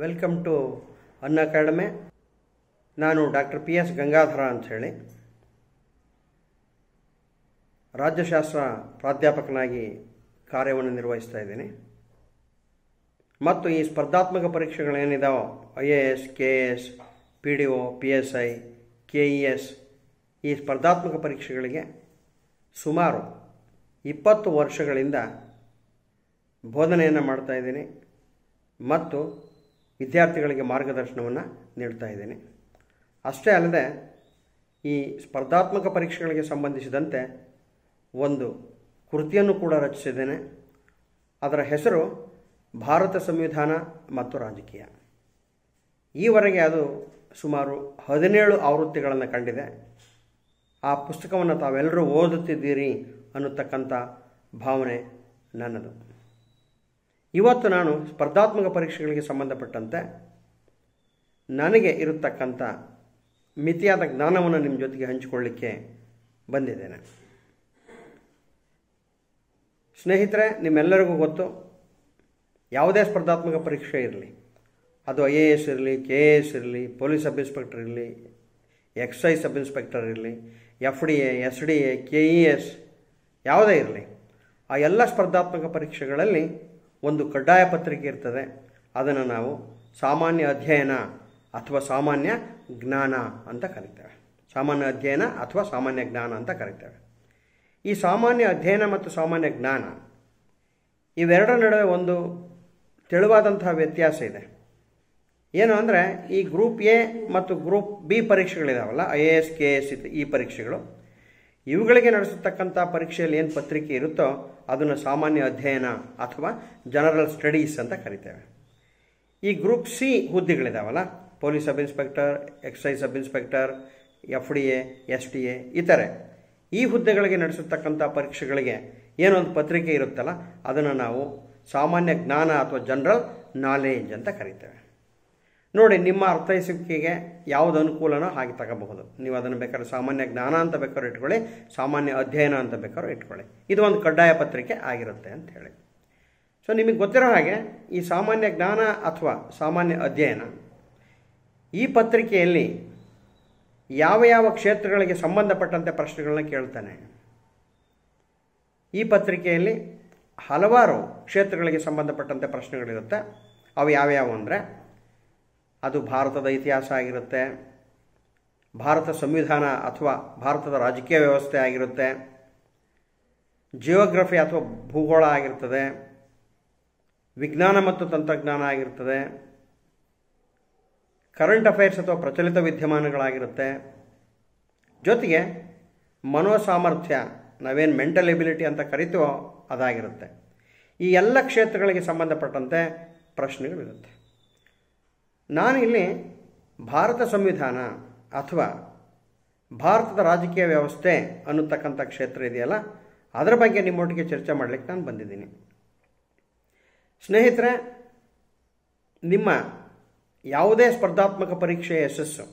welcome to an academy ನಾನು doctor P S Gangadhara ಅಂಥೇಳಿ ರಾಜ್ಯಶಾಸ್ತ್ರ ಪ್ರಾಧ್ಯಾಪಕನಾಗಿ ಕಾರ್ಯವನ್ನು ನಿರ್ವಹಿಸ್ತಾ ಇದ್ದೀನಿ ಮತ್ತು ಈ ಸ್ಪರ್ಧಾತ್ಮಕ ಪರೀಕ್ಷೆಗಳೇನಿದಾವೋ I A S K A S P D O P S I K E S ಈ ಸ್ಪರ್ಧಾತ್ಮಕ ಪರೀಕ್ಷೆಗಳಿಗೆ ಸುಮಾರು ಇಪ್ಪತ್ತು ವರ್ಷಗಳಿಂದ ಬೋಧನೆಯನ್ನು ಮಾಡ್ತಾ ಇದ್ದೀನಿ ಮತ್ತು ವಿದ್ಯಾರ್ಥಿಗಳಿಗೆ ಮಾರ್ಗದರ್ಶನವನ್ನು ನೀಡ್ತಾ ಇದ್ದೇನೆ ಅಷ್ಟೇ ಅಲ್ಲದೆ ಈ ಸ್ಪರ್ಧಾತ್ಮಕ ಪರೀಕ್ಷೆಗಳಿಗೆ ಸಂಬಂಧಿಸಿದಂತೆ ಒಂದು ಕೃತಿಯನ್ನು ಕೂಡ ರಚಿಸಿದ್ದೇನೆ ಅದರ ಹೆಸರು ಭಾರತ ಸಂವಿಧಾನ ಮತ್ತು ರಾಜಕೀಯ ಈವರೆಗೆ ಅದು ಸುಮಾರು ಹದಿನೇಳು ಆವೃತ್ತಿಗಳನ್ನು ಕಂಡಿದೆ ಆ ಪುಸ್ತಕವನ್ನು ತಾವೆಲ್ಲರೂ ಓದುತ್ತಿದ್ದೀರಿ ಅನ್ನತಕ್ಕಂಥ ಭಾವನೆ ನನ್ನದು ಇವತ್ತು ನಾನು ಸ್ಪರ್ಧಾತ್ಮಕ ಪರೀಕ್ಷೆಗಳಿಗೆ ಸಂಬಂಧಪಟ್ಟಂತೆ ನನಗೆ ಇರತಕ್ಕಂಥ ಮಿತಿಯಾದ ಜ್ಞಾನವನ್ನು ನಿಮ್ಮ ಜೊತೆಗೆ ಹಂಚಿಕೊಳ್ಳಿಕ್ಕೆ ಬಂದಿದ್ದೇನೆ ಸ್ನೇಹಿತರೆ ನಿಮ್ಮೆಲ್ಲರಿಗೂ ಗೊತ್ತು ಯಾವುದೇ ಸ್ಪರ್ಧಾತ್ಮಕ ಪರೀಕ್ಷೆ ಇರಲಿ ಅದು ಐ ಎ ಎಸ್ ಇರಲಿ ಕೆ ಎ ಎಸ್ ಇರಲಿ ಪೊಲೀಸ್ ಸಬ್ ಇನ್ಸ್ಪೆಕ್ಟರ್ ಇರಲಿ ಎಕ್ಸೈಸ್ ಸಬ್ ಇನ್ಸ್ಪೆಕ್ಟರ್ ಇರಲಿ F D A S D A K E S ಯಾವುದೇ ಇರಲಿ ಆ ಎಲ್ಲ ಸ್ಪರ್ಧಾತ್ಮಕ ಪರೀಕ್ಷೆಗಳಲ್ಲಿ ಒಂದು ಕಡ್ಡಾಯ ಪತ್ರಿಕೆ ಇರ್ತದೆ ಅದನ್ನು ನಾವು ಸಾಮಾನ್ಯ ಅಧ್ಯಯನ ಅಥವಾ ಸಾಮಾನ್ಯ ಜ್ಞಾನ ಅಂತ ಕರಿತೇವೆ ಸಾಮಾನ್ಯ ಅಧ್ಯಯನ ಅಥವಾ ಸಾಮಾನ್ಯ ಜ್ಞಾನ ಅಂತ ಕರಿತೇವೆ ಈ ಸಾಮಾನ್ಯ ಅಧ್ಯಯನ ಮತ್ತು ಸಾಮಾನ್ಯ ಜ್ಞಾನ ಇವೆರಡರ ನಡುವೆ ಒಂದು ತೆಳುವಾದಂತಹ ವ್ಯತ್ಯಾಸ ಇದೆ ಏನು ಅಂದರೆ ಈ ಗ್ರೂಪ್ ಎ ಮತ್ತು ಗ್ರೂಪ್ ಬಿ ಪರೀಕ್ಷೆಗಳಿದಾವಲ್ಲ I A S K S ಈ ಪರೀಕ್ಷೆಗಳು ಇವುಗಳಿಗೆ ನಡೆಸತಕ್ಕಂಥ ಪರೀಕ್ಷೆಯಲ್ಲಿ ಏನು ಪತ್ರಿಕೆ ಇರುತ್ತೋ ಅದನ್ನು ಸಾಮಾನ್ಯ ಅಧ್ಯಯನ ಅಥವಾ ಜನರಲ್ ಸ್ಟಡೀಸ್ ಅಂತ ಕರಿತೇವೆ ಈ ಗ್ರೂಪ್ ಸಿ ಹುದ್ದೆಗಳಿದಾವಲ್ಲ police sub inspector excise sub inspector F D A S T A ಇತರೆ ಈ ಹುದ್ದೆಗಳಿಗೆ ನಡೆಸತಕ್ಕಂಥ ಪರೀಕ್ಷೆಗಳಿಗೆ ಏನೊಂದು ಪತ್ರಿಕೆ ಇರುತ್ತಲ್ಲ ಅದನ್ನು ನಾವು ಸಾಮಾನ್ಯ ಜ್ಞಾನ ಅಥವಾ ಜನರಲ್ ನಾಲೆಜ್ ಅಂತ ಕರಿತೇವೆ ನೋಡಿ ನಿಮ್ಮ ಅರ್ಥೈಸುವಿಕೆಗೆ ಯಾವುದು ಅನುಕೂಲನೋ ಹಾಗೆ ತಗೋಬಹುದು ನೀವು ಅದನ್ನು ಬೇಕಾದ್ರೆ ಸಾಮಾನ್ಯ ಜ್ಞಾನ ಅಂತ ಬೇಕಾದ್ರೂ ಇಟ್ಕೊಳ್ಳಿ ಸಾಮಾನ್ಯ ಅಧ್ಯಯನ ಅಂತ ಬೇಕಾದ್ರೂ ಇಟ್ಕೊಳ್ಳಿ ಇದು ಒಂದು ಕಡ್ಡಾಯ ಪತ್ರಿಕೆ ಆಗಿರುತ್ತೆ ಅಂತ ಹೇಳಿ ಸೊ ನಿಮಗೆ ಗೊತ್ತಿರೋ ಹಾಗೆ ಈ ಸಾಮಾನ್ಯ ಜ್ಞಾನ ಅಥವಾ ಸಾಮಾನ್ಯ ಅಧ್ಯಯನ ಈ ಪತ್ರಿಕೆಯಲ್ಲಿ ಯಾವ ಯಾವ ಕ್ಷೇತ್ರಗಳಿಗೆ ಸಂಬಂಧಪಟ್ಟಂತೆ ಪ್ರಶ್ನೆಗಳನ್ನ ಕೇಳ್ತಾನೆ ಈ ಪತ್ರಿಕೆಯಲ್ಲಿ ಹಲವಾರು ಕ್ಷೇತ್ರಗಳಿಗೆ ಸಂಬಂಧಪಟ್ಟಂತೆ ಪ್ರಶ್ನೆಗಳಿರುತ್ತೆ ಅವು ಯಾವ್ಯಾವು ಅಂದರೆ ಅದು ಭಾರತದ ಇತಿಹಾಸ ಆಗಿರುತ್ತೆ ಭಾರತ ಸಂವಿಧಾನ ಅಥವಾ ಭಾರತದ ರಾಜಕೀಯ ವ್ಯವಸ್ಥೆ ಆಗಿರುತ್ತೆ ಜಿಯೋಗ್ರಫಿ ಅಥವಾ ಭೂಗೋಳ ಆಗಿರ್ತದೆ ವಿಜ್ಞಾನ ಮತ್ತು ತಂತ್ರಜ್ಞಾನ ಆಗಿರ್ತದೆ ಕರೆಂಟ್ ಅಫೇರ್ಸ್ ಅಥವಾ ಪ್ರಚಲಿತ ವಿದ್ಯಮಾನಗಳಾಗಿರುತ್ತೆ ಜೊತೆಗೆ ಮನೋಸಾಮರ್ಥ್ಯ ನಾವೇನು ಮೆಂಟಲ್ ಎಬಿಲಿಟಿ ಅಂತ ಕರಿತೀವೋ ಅದಾಗಿರುತ್ತೆ ಈ ಎಲ್ಲ ಕ್ಷೇತ್ರಗಳಿಗೆ ಸಂಬಂಧಪಟ್ಟಂತೆ ಪ್ರಶ್ನೆಗಳಿರುತ್ತೆ ನಾನು ಇಲ್ಲಿ ಭಾರತ ಸಂವಿಧಾನ ಅಥವಾ ಭಾರತದ ರಾಜಕೀಯ ವ್ಯವಸ್ಥೆ ಅನ್ನತಕ್ಕಂಥ ಕ್ಷೇತ್ರ ಇದೆಯಲ್ಲ ಅದರ ಬಗ್ಗೆ ನಿಮ್ಮೊಟ್ಟಿಗೆ ಚರ್ಚೆ ಮಾಡಲಿಕ್ಕೆ ನಾನು ಬಂದಿದ್ದೀನಿ ಸ್ನೇಹಿತರೆ ನಿಮ್ಮ ಯಾವುದೇ ಸ್ಪರ್ಧಾತ್ಮಕ ಪರೀಕ್ಷೆಯ ಯಶಸ್ಸು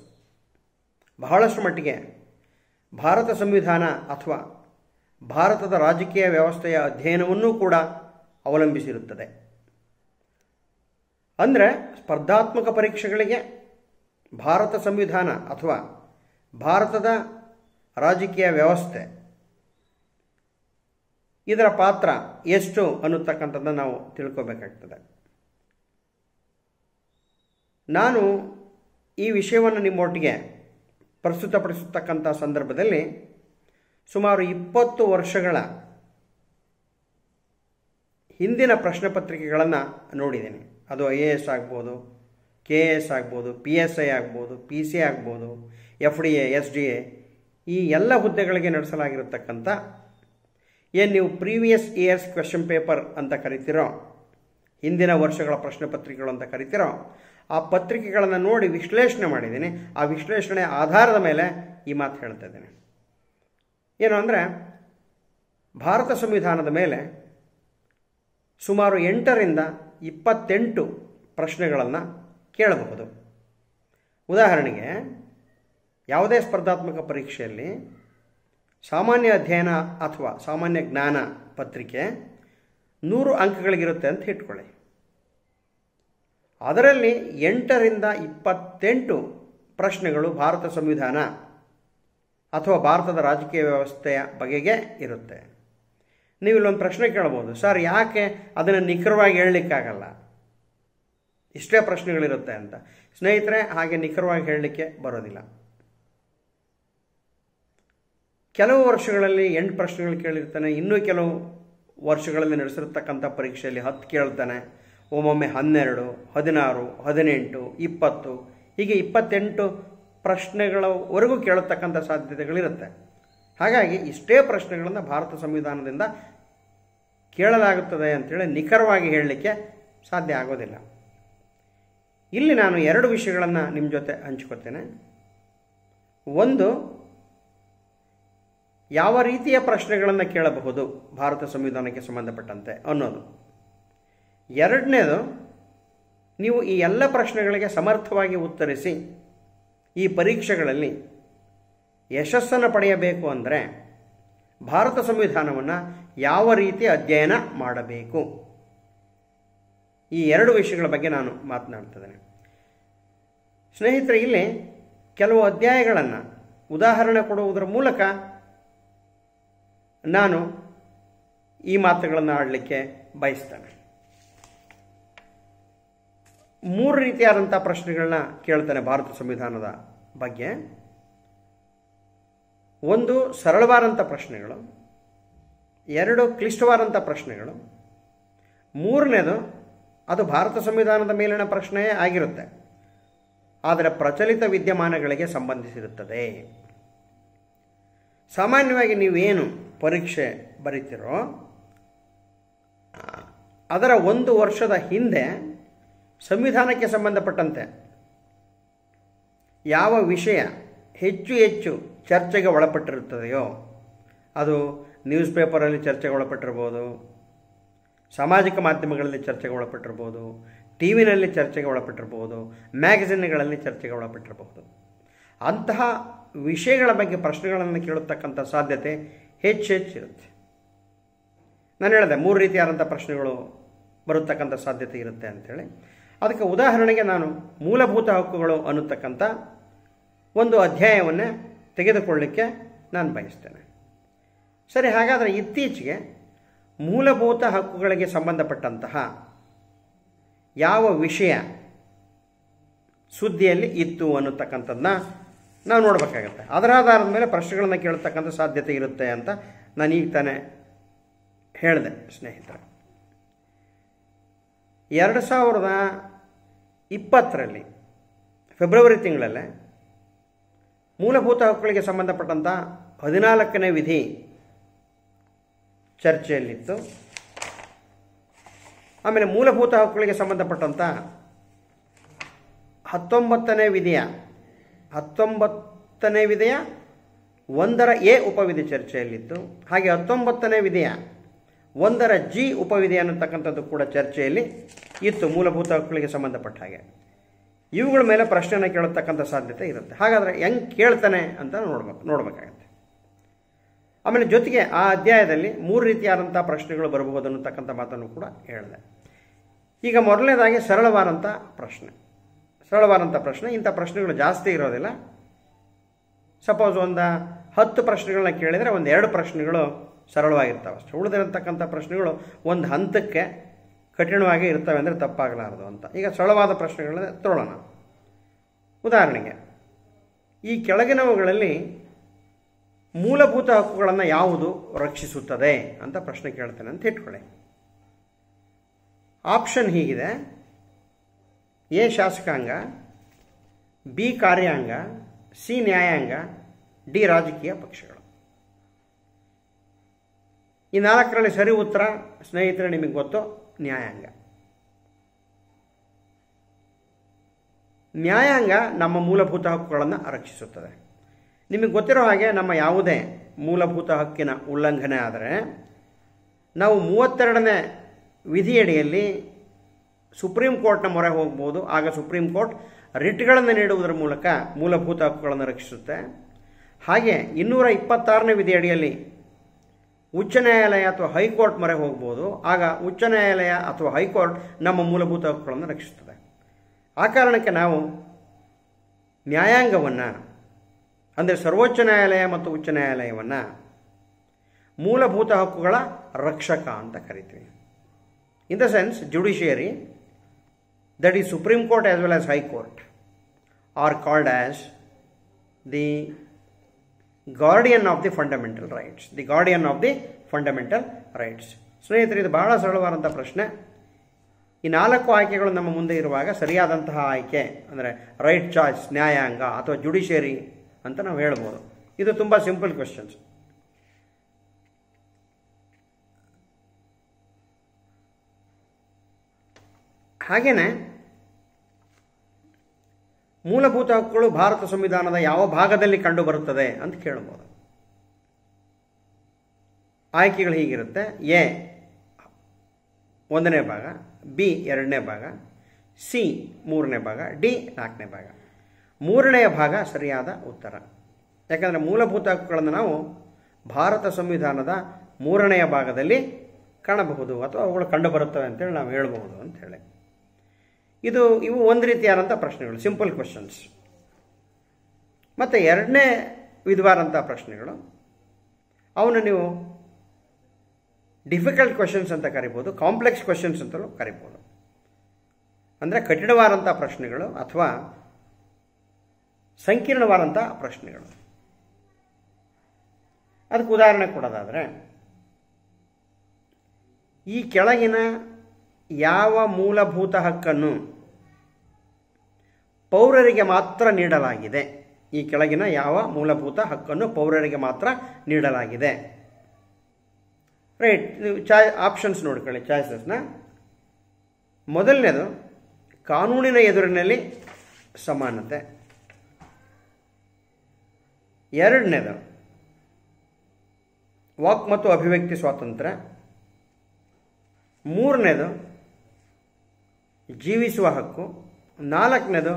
ಬಹಳಷ್ಟು ಮಟ್ಟಿಗೆ ಭಾರತ ಸಂವಿಧಾನ ಅಥವಾ ಭಾರತದ ರಾಜಕೀಯ ವ್ಯವಸ್ಥೆಯ ಅಧ್ಯಯನವನ್ನೂ ಕೂಡ ಅವಲಂಬಿಸಿರುತ್ತದೆ ಅಂದರೆ ಸ್ಪರ್ಧಾತ್ಮಕ ಪರೀಕ್ಷೆಗಳಿಗೆ ಭಾರತ ಸಂವಿಧಾನ ಅಥವಾ ಭಾರತದ ರಾಜಕೀಯ ವ್ಯವಸ್ಥೆ ಇದರ ಪಾತ್ರ ಎಷ್ಟು ಅನ್ನತಕ್ಕಂಥದ್ದನ್ನು ನಾವು ತಿಳ್ಕೋಬೇಕಾಗ್ತದೆ ನಾನು ಈ ವಿಷಯವನ್ನು ನಿಮ್ಮೊಟ್ಟಿಗೆ ಪ್ರಸ್ತುತಪಡಿಸತಕ್ಕಂಥ ಸಂದರ್ಭದಲ್ಲಿ ಸುಮಾರು ಇಪ್ಪತ್ತು ವರ್ಷಗಳ ಹಿಂದಿನ ಪ್ರಶ್ನೆ ಪತ್ರಿಕೆಗಳನ್ನು ನೋಡಿದ್ದೀನಿ ಅದು ಐ ಎ ಎಸ್ ಆಗ್ಬೋದು ಕೆ ಎ ಎಸ್ ಆಗ್ಬೋದು ಪಿ ಎಸ್ ಐ ಆಗ್ಬೋದು ಪಿ ಸಿ ಆಗ್ಬೋದು F D A S D A ಈ ಎಲ್ಲ ಹುದ್ದೆಗಳಿಗೆ ನಡೆಸಲಾಗಿರತಕ್ಕಂಥ ಏನು ನೀವು ಪ್ರೀವಿಯಸ್ ಇಯರ್ಸ್ ಕ್ವೆಶನ್ ಪೇಪರ್ ಅಂತ ಕರಿತೀರೋ ಹಿಂದಿನ ವರ್ಷಗಳ ಪ್ರಶ್ನೆ ಪತ್ರಿಕೆಗಳು ಅಂತ ಕರಿತೀರೋ ಆ ಪತ್ರಿಕೆಗಳನ್ನು ನೋಡಿ ವಿಶ್ಲೇಷಣೆ ಮಾಡಿದ್ದೀನಿ ಆ ವಿಶ್ಲೇಷಣೆ ಆಧಾರದ ಮೇಲೆ ಈ ಮಾತು ಹೇಳ್ತಾ ಇದ್ದೀನಿ ಏನು ಅಂದರೆ ಭಾರತ ಸಂವಿಧಾನದ ಮೇಲೆ ಸುಮಾರು ಎಂಟರಿಂದ ಇಪ್ಪತ್ತೆಂಟು ಪ್ರಶ್ನೆಗಳನ್ನು ಕೇಳಬಹುದು ಉದಾಹರಣೆಗೆ ಯಾವುದೇ ಸ್ಪರ್ಧಾತ್ಮಕ ಪರೀಕ್ಷೆಯಲ್ಲಿ ಸಾಮಾನ್ಯ ಅಧ್ಯಯನ ಅಥವಾ ಸಾಮಾನ್ಯ ಜ್ಞಾನ ಪತ್ರಿಕೆ ನೂರು ಅಂಕಗಳಿಗಿರುತ್ತೆ ಅಂತ ಇಟ್ಕೊಳ್ಳಿ ಅದರಲ್ಲಿ ಎಂಟರಿಂದ ಇಪ್ಪತ್ತೆಂಟು ಪ್ರಶ್ನೆಗಳು ಭಾರತ ಸಂವಿಧಾನ ಅಥವಾ ಭಾರತದ ರಾಜಕೀಯ ವ್ಯವಸ್ಥೆಯ ಬಗೆಗೆ ಇರುತ್ತೆ ನೀವು ಇಲ್ಲೊಂದು ಪ್ರಶ್ನೆ ಕೇಳ್ಬೋದು ಸರ್ ಯಾಕೆ ಅದನ್ನು ನಿಖರವಾಗಿ ಹೇಳಲಿಕ್ಕಾಗಲ್ಲ ಇಷ್ಟೇ ಪ್ರಶ್ನೆಗಳಿರುತ್ತೆ ಅಂತ ಸ್ನೇಹಿತರೆ ಹಾಗೆ ನಿಖರವಾಗಿ ಹೇಳಲಿಕ್ಕೆ ಬರೋದಿಲ್ಲ ಕೆಲವು ವರ್ಷಗಳಲ್ಲಿ ಎಂಟು ಪ್ರಶ್ನೆಗಳು ಕೇಳಿರ್ತಾನೆ ಇನ್ನೂ ಕೆಲವು ವರ್ಷಗಳಲ್ಲಿ ನಡೆಸಿರ್ತಕ್ಕಂಥ ಪರೀಕ್ಷೆಯಲ್ಲಿ ಹತ್ತು ಕೇಳ್ತಾನೆ ಒಮ್ಮೊಮ್ಮೆ ಹನ್ನೆರಡು ಹದಿನಾರು ಹದಿನೆಂಟು ಇಪ್ಪತ್ತು ಹೀಗೆ ಇಪ್ಪತ್ತೆಂಟು ಪ್ರಶ್ನೆಗಳವರೆಗೂ ಕೇಳತಕ್ಕಂಥ ಸಾಧ್ಯತೆಗಳಿರುತ್ತೆ ಹಾಗಾಗಿ ಇಷ್ಟೇ ಪ್ರಶ್ನೆಗಳನ್ನು ಭಾರತ ಸಂವಿಧಾನದಿಂದ ಕೇಳಲಾಗುತ್ತದೆ ಅಂತೇಳಿ ನಿಖರವಾಗಿ ಹೇಳಲಿಕ್ಕೆ ಸಾಧ್ಯ ಆಗೋದಿಲ್ಲ ಇಲ್ಲಿ ನಾನು ಎರಡು ವಿಷಯಗಳನ್ನು ನಿಮ್ಮ ಜೊತೆ ಹಂಚಿಕೊತೇನೆ ಒಂದು ಯಾವ ರೀತಿಯ ಪ್ರಶ್ನೆಗಳನ್ನು ಕೇಳಬಹುದು ಭಾರತ ಸಂವಿಧಾನಕ್ಕೆ ಸಂಬಂಧಪಟ್ಟಂತೆ ಅನ್ನೋದು ಎರಡನೇದು ನೀವು ಈ ಎಲ್ಲ ಪ್ರಶ್ನೆಗಳಿಗೆ ಸಮರ್ಥವಾಗಿ ಉತ್ತರಿಸಿ ಈ ಪರೀಕ್ಷೆಗಳಲ್ಲಿ ಯಶಸ್ಸನ್ನು ಪಡೆಯಬೇಕು ಅಂದರೆ ಭಾರತ ಸಂವಿಧಾನವನ್ನು ಯಾವ ರೀತಿ ಅಧ್ಯಯನ ಮಾಡಬೇಕು ಈ ಎರಡು ವಿಷಯಗಳ ಬಗ್ಗೆ ನಾನು ಮಾತನಾಡ್ತಿದ್ದೇನೆ ಸ್ನೇಹಿತರೆ ಇಲ್ಲಿ ಕೆಲವು ಅಧ್ಯಾಯಗಳನ್ನು ಉದಾಹರಣೆ ಕೊಡುವುದರ ಮೂಲಕ ನಾನು ಈ ಮಾತುಗಳನ್ನು ಆಡಲಿಕ್ಕೆ ಬಯಸ್ತೇನೆ ಮೂರು ರೀತಿಯಾದಂಥ ಪ್ರಶ್ನೆಗಳನ್ನ ಕೇಳ್ತೇನೆ ಭಾರತ ಸಂವಿಧಾನದ ಬಗ್ಗೆ ಒಂದು ಸರಳವಾದಂಥ ಪ್ರಶ್ನೆಗಳು ಎರಡು ಕ್ಲಿಷ್ಟವಾದಂಥ ಪ್ರಶ್ನೆಗಳು ಮೂರನೇದು ಅದು ಭಾರತ ಸಂವಿಧಾನದ ಮೇಲಿನ ಪ್ರಶ್ನೆಯೇ ಆಗಿರುತ್ತೆ ಆದರೆ ಪ್ರಚಲಿತ ವಿದ್ಯಮಾನಗಳಿಗೆ ಸಂಬಂಧಿಸಿರುತ್ತದೆ ಸಾಮಾನ್ಯವಾಗಿ ನೀವೇನು ಪರೀಕ್ಷೆ ಬರೀತಿರೋ ಅದರ ಒಂದು ವರ್ಷದ ಹಿಂದೆ ಸಂವಿಧಾನಕ್ಕೆ ಸಂಬಂಧಪಟ್ಟಂತೆ ಯಾವ ವಿಷಯ ಹೆಚ್ಚು ಹೆಚ್ಚು ಚರ್ಚೆಗೆ ಒಳಪಟ್ಟಿರುತ್ತದೆಯೋ ಅದು ನ್ಯೂಸ್ ಪೇಪರಲ್ಲಿ ಚರ್ಚೆಗೆ ಒಳಪಟ್ಟಿರ್ಬೋದು ಸಾಮಾಜಿಕ ಮಾಧ್ಯಮಗಳಲ್ಲಿ ಚರ್ಚೆಗೆ ಒಳಪಟ್ಟಿರ್ಬೋದು ಟಿ ವಿನಲ್ಲಿ ಚರ್ಚೆಗೆ ಒಳಪಟ್ಟಿರ್ಬೋದು ಮ್ಯಾಗಝಿನ್ಗಳಲ್ಲಿ ಚರ್ಚೆಗೆ ಒಳಪಟ್ಟಿರಬಹುದು ಅಂತಹ ವಿಷಯಗಳ ಬಗ್ಗೆ ಪ್ರಶ್ನೆಗಳನ್ನು ಕೇಳುತ್ತಕ್ಕಂಥ ಸಾಧ್ಯತೆ ಹೆಚ್ಚು ಹೆಚ್ಚಿರುತ್ತೆ ನಾನು ಹೇಳಿದೆ ಮೂರು ರೀತಿಯಾದಂಥ ಪ್ರಶ್ನೆಗಳು ಬರತಕ್ಕಂಥ ಸಾಧ್ಯತೆ ಇರುತ್ತೆ ಅಂಥೇಳಿ ಅದಕ್ಕೆ ಉದಾಹರಣೆಗೆ ನಾನು ಮೂಲಭೂತ ಹಕ್ಕುಗಳು ಅನ್ನತಕ್ಕಂಥ ಒಂದು ಅಧ್ಯಾಯವನ್ನೇ ತೆಗೆದುಕೊಳ್ಳಿಕ್ಕೆ ನಾನು ಬಯಸ್ತೇನೆ ಸರಿ ಹಾಗಾದರೆ ಇತ್ತೀಚೆಗೆ ಮೂಲಭೂತ ಹಕ್ಕುಗಳಿಗೆ ಸಂಬಂಧಪಟ್ಟಂತಹ ಯಾವ ವಿಷಯ ಸುದ್ದಿಯಲ್ಲಿ ಇತ್ತು ಅನ್ನತಕ್ಕಂಥದ್ದನ್ನ ನಾವು ನೋಡಬೇಕಾಗತ್ತೆ ಅದರ ಆಧಾರದ ಮೇಲೆ ಪ್ರಶ್ನೆಗಳನ್ನು ಕೇಳತಕ್ಕಂಥ ಸಾಧ್ಯತೆ ಇರುತ್ತೆ ಅಂತ ನಾನು ಈಗ ತಾನೇ ಹೇಳಿದೆ ಸ್ನೇಹಿತರೆ ಎರಡು ಸಾವಿರದ ಇಪ್ಪತ್ತರಲ್ಲಿ ಫೆಬ್ರವರಿ ತಿಂಗಳಲ್ಲೇ ಮೂಲಭೂತ ಹಕ್ಕುಗಳಿಗೆ ಸಂಬಂಧಪಟ್ಟಂಥ ಹದಿನಾಲ್ಕನೇ ವಿಧಿ ಚರ್ಚೆಯಲ್ಲಿತ್ತು ಆಮೇಲೆ ಮೂಲಭೂತ ಹಕ್ಕುಗಳಿಗೆ ಸಂಬಂಧಪಟ್ಟಂಥ ಹತ್ತೊಂಬತ್ತನೇ ವಿಧಿಯ ಹತ್ತೊಂಬತ್ತನೇ ವಿಧಿಯ ಒಂದರ ಎ ಉಪವಿಧಿ ಚರ್ಚೆಯಲ್ಲಿತ್ತು ಹಾಗೆ ಹತ್ತೊಂಬತ್ತನೇ ವಿಧಿಯ ಒಂದರ ಜಿ ಉಪವಿಧಿ ಅನ್ನತಕ್ಕಂಥದ್ದು ಕೂಡ ಚರ್ಚೆಯಲ್ಲಿ ಇತ್ತು ಮೂಲಭೂತ ಹಕ್ಕುಗಳಿಗೆ ಸಂಬಂಧಪಟ್ಟ ಹಾಗೆ ಇವುಗಳ ಮೇಲೆ ಪ್ರಶ್ನೆಯನ್ನು ಕೇಳತಕ್ಕಂಥ ಸಾಧ್ಯತೆ ಇರುತ್ತೆ ಹಾಗಾದರೆ ಹೆಂಗೆ ಕೇಳ್ತಾನೆ ಅಂತ ನೋಡ್ಬೇಕು ನೋಡಬೇಕಾಗತ್ತೆ ಆಮೇಲೆ ಜೊತೆಗೆ ಆ ಅಧ್ಯಾಯದಲ್ಲಿ ಮೂರು ರೀತಿಯಾದಂಥ ಪ್ರಶ್ನೆಗಳು ಬರಬಹುದು ಅನ್ನತಕ್ಕಂಥ ಮಾತನ್ನು ಕೂಡ ಹೇಳಿದೆ ಈಗ ಮೊದಲನೇದಾಗಿ ಸರಳವಾದಂಥ ಪ್ರಶ್ನೆ ಸರಳವಾದಂಥ ಪ್ರಶ್ನೆ ಇಂಥ ಪ್ರಶ್ನೆಗಳು ಜಾಸ್ತಿ ಇರೋದಿಲ್ಲ ಸಪೋಸ್ ಒಂದು ಹತ್ತು ಪ್ರಶ್ನೆಗಳನ್ನ ಕೇಳಿದರೆ ಒಂದು ಎರಡು ಪ್ರಶ್ನೆಗಳು ಸರಳವಾಗಿರ್ತಾವೆ ಅಷ್ಟೇ ಉಳಿದಿರತಕ್ಕಂಥ ಪ್ರಶ್ನೆಗಳು ಒಂದು ಹಂತಕ್ಕೆ ಕಠಿಣವಾಗಿ ಇರ್ತವೆ ಅಂದರೆ ತಪ್ಪಾಗಲಾರದು ಅಂತ ಈಗ ಸರಳವಾದ ಪ್ರಶ್ನೆಗಳನ್ನ ತೋಳೋಣ ಉದಾಹರಣೆಗೆ ಈ ಕೆಳಗಿನವುಗಳಲ್ಲಿ ಮೂಲಭೂತ ಹಕ್ಕುಗಳನ್ನು ಯಾವುದು ರಕ್ಷಿಸುತ್ತದೆ ಅಂತ ಪ್ರಶ್ನೆ ಕೇಳ್ತೇನೆ ಅಂತ ಇಟ್ಕೊಳ್ಳಿ ಆಪ್ಷನ್ ಹೀಗಿದೆ ಎ ಶಾಸಕಾಂಗ ಬಿ ಕಾರ್ಯಾಂಗ ಸಿ ನ್ಯಾಯಾಂಗ ಡಿ ರಾಜಕೀಯ ಪಕ್ಷಗಳು ಈ ನಾಲ್ಕರಲ್ಲಿ ಸರಿ ಉತ್ತರ ಸ್ನೇಹಿತರೆ ನಿಮಗೆ ಗೊತ್ತು ನ್ಯಾಯಾಂಗ ನ್ಯಾಯಾಂಗ ನಮ್ಮ ಮೂಲಭೂತ ಹಕ್ಕುಗಳನ್ನು ರಕ್ಷಿಸುತ್ತದೆ ನಿಮಗೆ ಗೊತ್ತಿರೋ ಹಾಗೆ ನಮ್ಮ ಯಾವುದೇ ಮೂಲಭೂತ ಹಕ್ಕಿನ ಉಲ್ಲಂಘನೆ ಆದರೆ ನಾವು ಮೂವತ್ತೆರಡನೇ ವಿಧಿಯಡಿಯಲ್ಲಿ ಸುಪ್ರೀಂ ಕೋರ್ಟ್ನ ಮೊರೆ ಹೋಗ್ಬೋದು ಆಗ ಸುಪ್ರೀಂ ಕೋರ್ಟ್ ರಿಟ್ಗಳನ್ನು ನೀಡುವುದರ ಮೂಲಕ ಮೂಲಭೂತ ಹಕ್ಕುಗಳನ್ನು ರಕ್ಷಿಸುತ್ತೆ ಹಾಗೆ ಇನ್ನೂರ ಇಪ್ಪತ್ತಾರನೇ ವಿಧಿಯಡಿಯಲ್ಲಿ ಉಚ್ಚ ನ್ಯಾಯಾಲಯ ಅಥವಾ ಹೈಕೋರ್ಟ್ ಮೊರೆ ಹೋಗ್ಬೋದು ಆಗ ಉಚ್ಚ ನ್ಯಾಯಾಲಯ ಅಥವಾ ಹೈಕೋರ್ಟ್ ನಮ್ಮ ಮೂಲಭೂತ ಹಕ್ಕುಗಳನ್ನು ರಕ್ಷಿಸ್ತದೆ ಆ ಕಾರಣಕ್ಕೆ ನಾವು ನ್ಯಾಯಾಂಗವನ್ನು ಅಂದರೆ ಸರ್ವೋಚ್ಚ ನ್ಯಾಯಾಲಯ ಮತ್ತು ಉಚ್ಚ ನ್ಯಾಯಾಲಯವನ್ನು ಮೂಲಭೂತ ಹಕ್ಕುಗಳ ರಕ್ಷಕ ಅಂತ ಕರಿತೀವಿ in the sense judiciary that is supreme court as well as high court are called as the guardian of the fundamental rights the guardian of the fundamental rights ಸ್ನೇಹಿತರೆ ಇದು ಬಹಳ ಸರಳವಾದಂಥ ಪ್ರಶ್ನೆ ಈ ನಾಲ್ಕು ಆಯ್ಕೆಗಳು ನಮ್ಮ ಮುಂದೆ ಇರುವಾಗ ಸರಿಯಾದಂತಹ ಆಯ್ಕೆ ಅಂದರೆ ರೈಟ್ ಚಾಯ್ಸ್ ನ್ಯಾಯಾಂಗ ಅಥವಾ ಜುಡಿಷಿಯರಿ ಅಂತ ನಾವು ಹೇಳ್ಬೋದು ಇದು ತುಂಬ ಸಿಂಪಲ್ ಕ್ವೆಶನ್ಸ್ ಹಾಗೆಯೇ ಮೂಲಭೂತ ಹಕ್ಕುಗಳು ಭಾರತ ಸಂವಿಧಾನದ ಯಾವ ಭಾಗದಲ್ಲಿ ಕಂಡುಬರುತ್ತದೆ ಅಂತ ಕೇಳಬಹುದು ಆಯ್ಕೆಗಳು ಹೀಗಿರುತ್ತೆ ಎ ಒಂದನೇ ಭಾಗ ಬಿ ಎರಡನೇ ಭಾಗ ಸಿ ಮೂರನೇ ಭಾಗ ಡಿ ನಾಲ್ಕನೇ ಭಾಗ ಮೂರನೆಯ ಭಾಗ ಸರಿಯಾದ ಉತ್ತರ ಯಾಕಂದರೆ ಮೂಲಭೂತ ಹಕ್ಕುಗಳನ್ನು ನಾವು ಭಾರತ ಸಂವಿಧಾನದ ಮೂರನೆಯ ಭಾಗದಲ್ಲಿ ಕಾಣಬಹುದು ಅಥವಾ ಅವುಗಳು ಕಂಡುಬರುತ್ತವೆ ಅಂತೇಳಿ ನಾವು ಅಂತ ಹೇಳಿ ಇದು ಇವು ಒಂದು ರೀತಿಯಾದಂಥ ಪ್ರಶ್ನೆಗಳು ಸಿಂಪಲ್ ಕ್ವಶನ್ಸ್ ಮತ್ತು ಎರಡನೇ ವಿಧವಾದಂಥ ಪ್ರಶ್ನೆಗಳು ಅವನು ನೀವು ಡಿಫಿಕಲ್ಟ್ ಕ್ವಶನ್ಸ್ ಅಂತ ಕರಿಬೋದು ಕಾಂಪ್ಲೆಕ್ಸ್ ಕ್ವಶನ್ಸ್ ಅಂತಲೂ ಕರಿಬೋದು ಅಂದರೆ ಕಠಿಣವಾದಂಥ ಪ್ರಶ್ನೆಗಳು ಅಥವಾ ಸಂಕೀರ್ಣವಾದಂಥ ಪ್ರಶ್ನೆಗಳು ಅದಕ್ಕೆ ಉದಾಹರಣೆ ಕೊಡೋದಾದರೆ ಈ ಕೆಳಗಿನ ಯಾವ ಮೂಲಭೂತ ಹಕ್ಕನ್ನು ಪೌರರಿಗೆ ಮಾತ್ರ ನೀಡಲಾಗಿದೆ ಈ ಕೆಳಗಿನ ಯಾವ ಮೂಲಭೂತ ಹಕ್ಕನ್ನು ಪೌರರಿಗೆ ಮಾತ್ರ ನೀಡಲಾಗಿದೆ ರೈಟ್ ನೀವು ಚಾಯ್ ಆಪ್ಷನ್ಸ್ ನೋಡ್ಕೊಳ್ಳಿ ಚಾಯ್ಸಸ್ನ ಮೊದಲನೇದು ಕಾನೂನಿನ ಎದುರಿನಲ್ಲಿ ಸಮಾನತೆ ಎರಡನೇದು ವಾಕ್ ಮತ್ತು ಅಭಿವ್ಯಕ್ತಿ ಸ್ವಾತಂತ್ರ್ಯ ಮೂರನೇದು ಜೀವಿಸುವ ಹಕ್ಕು ನಾಲ್ಕನೇದು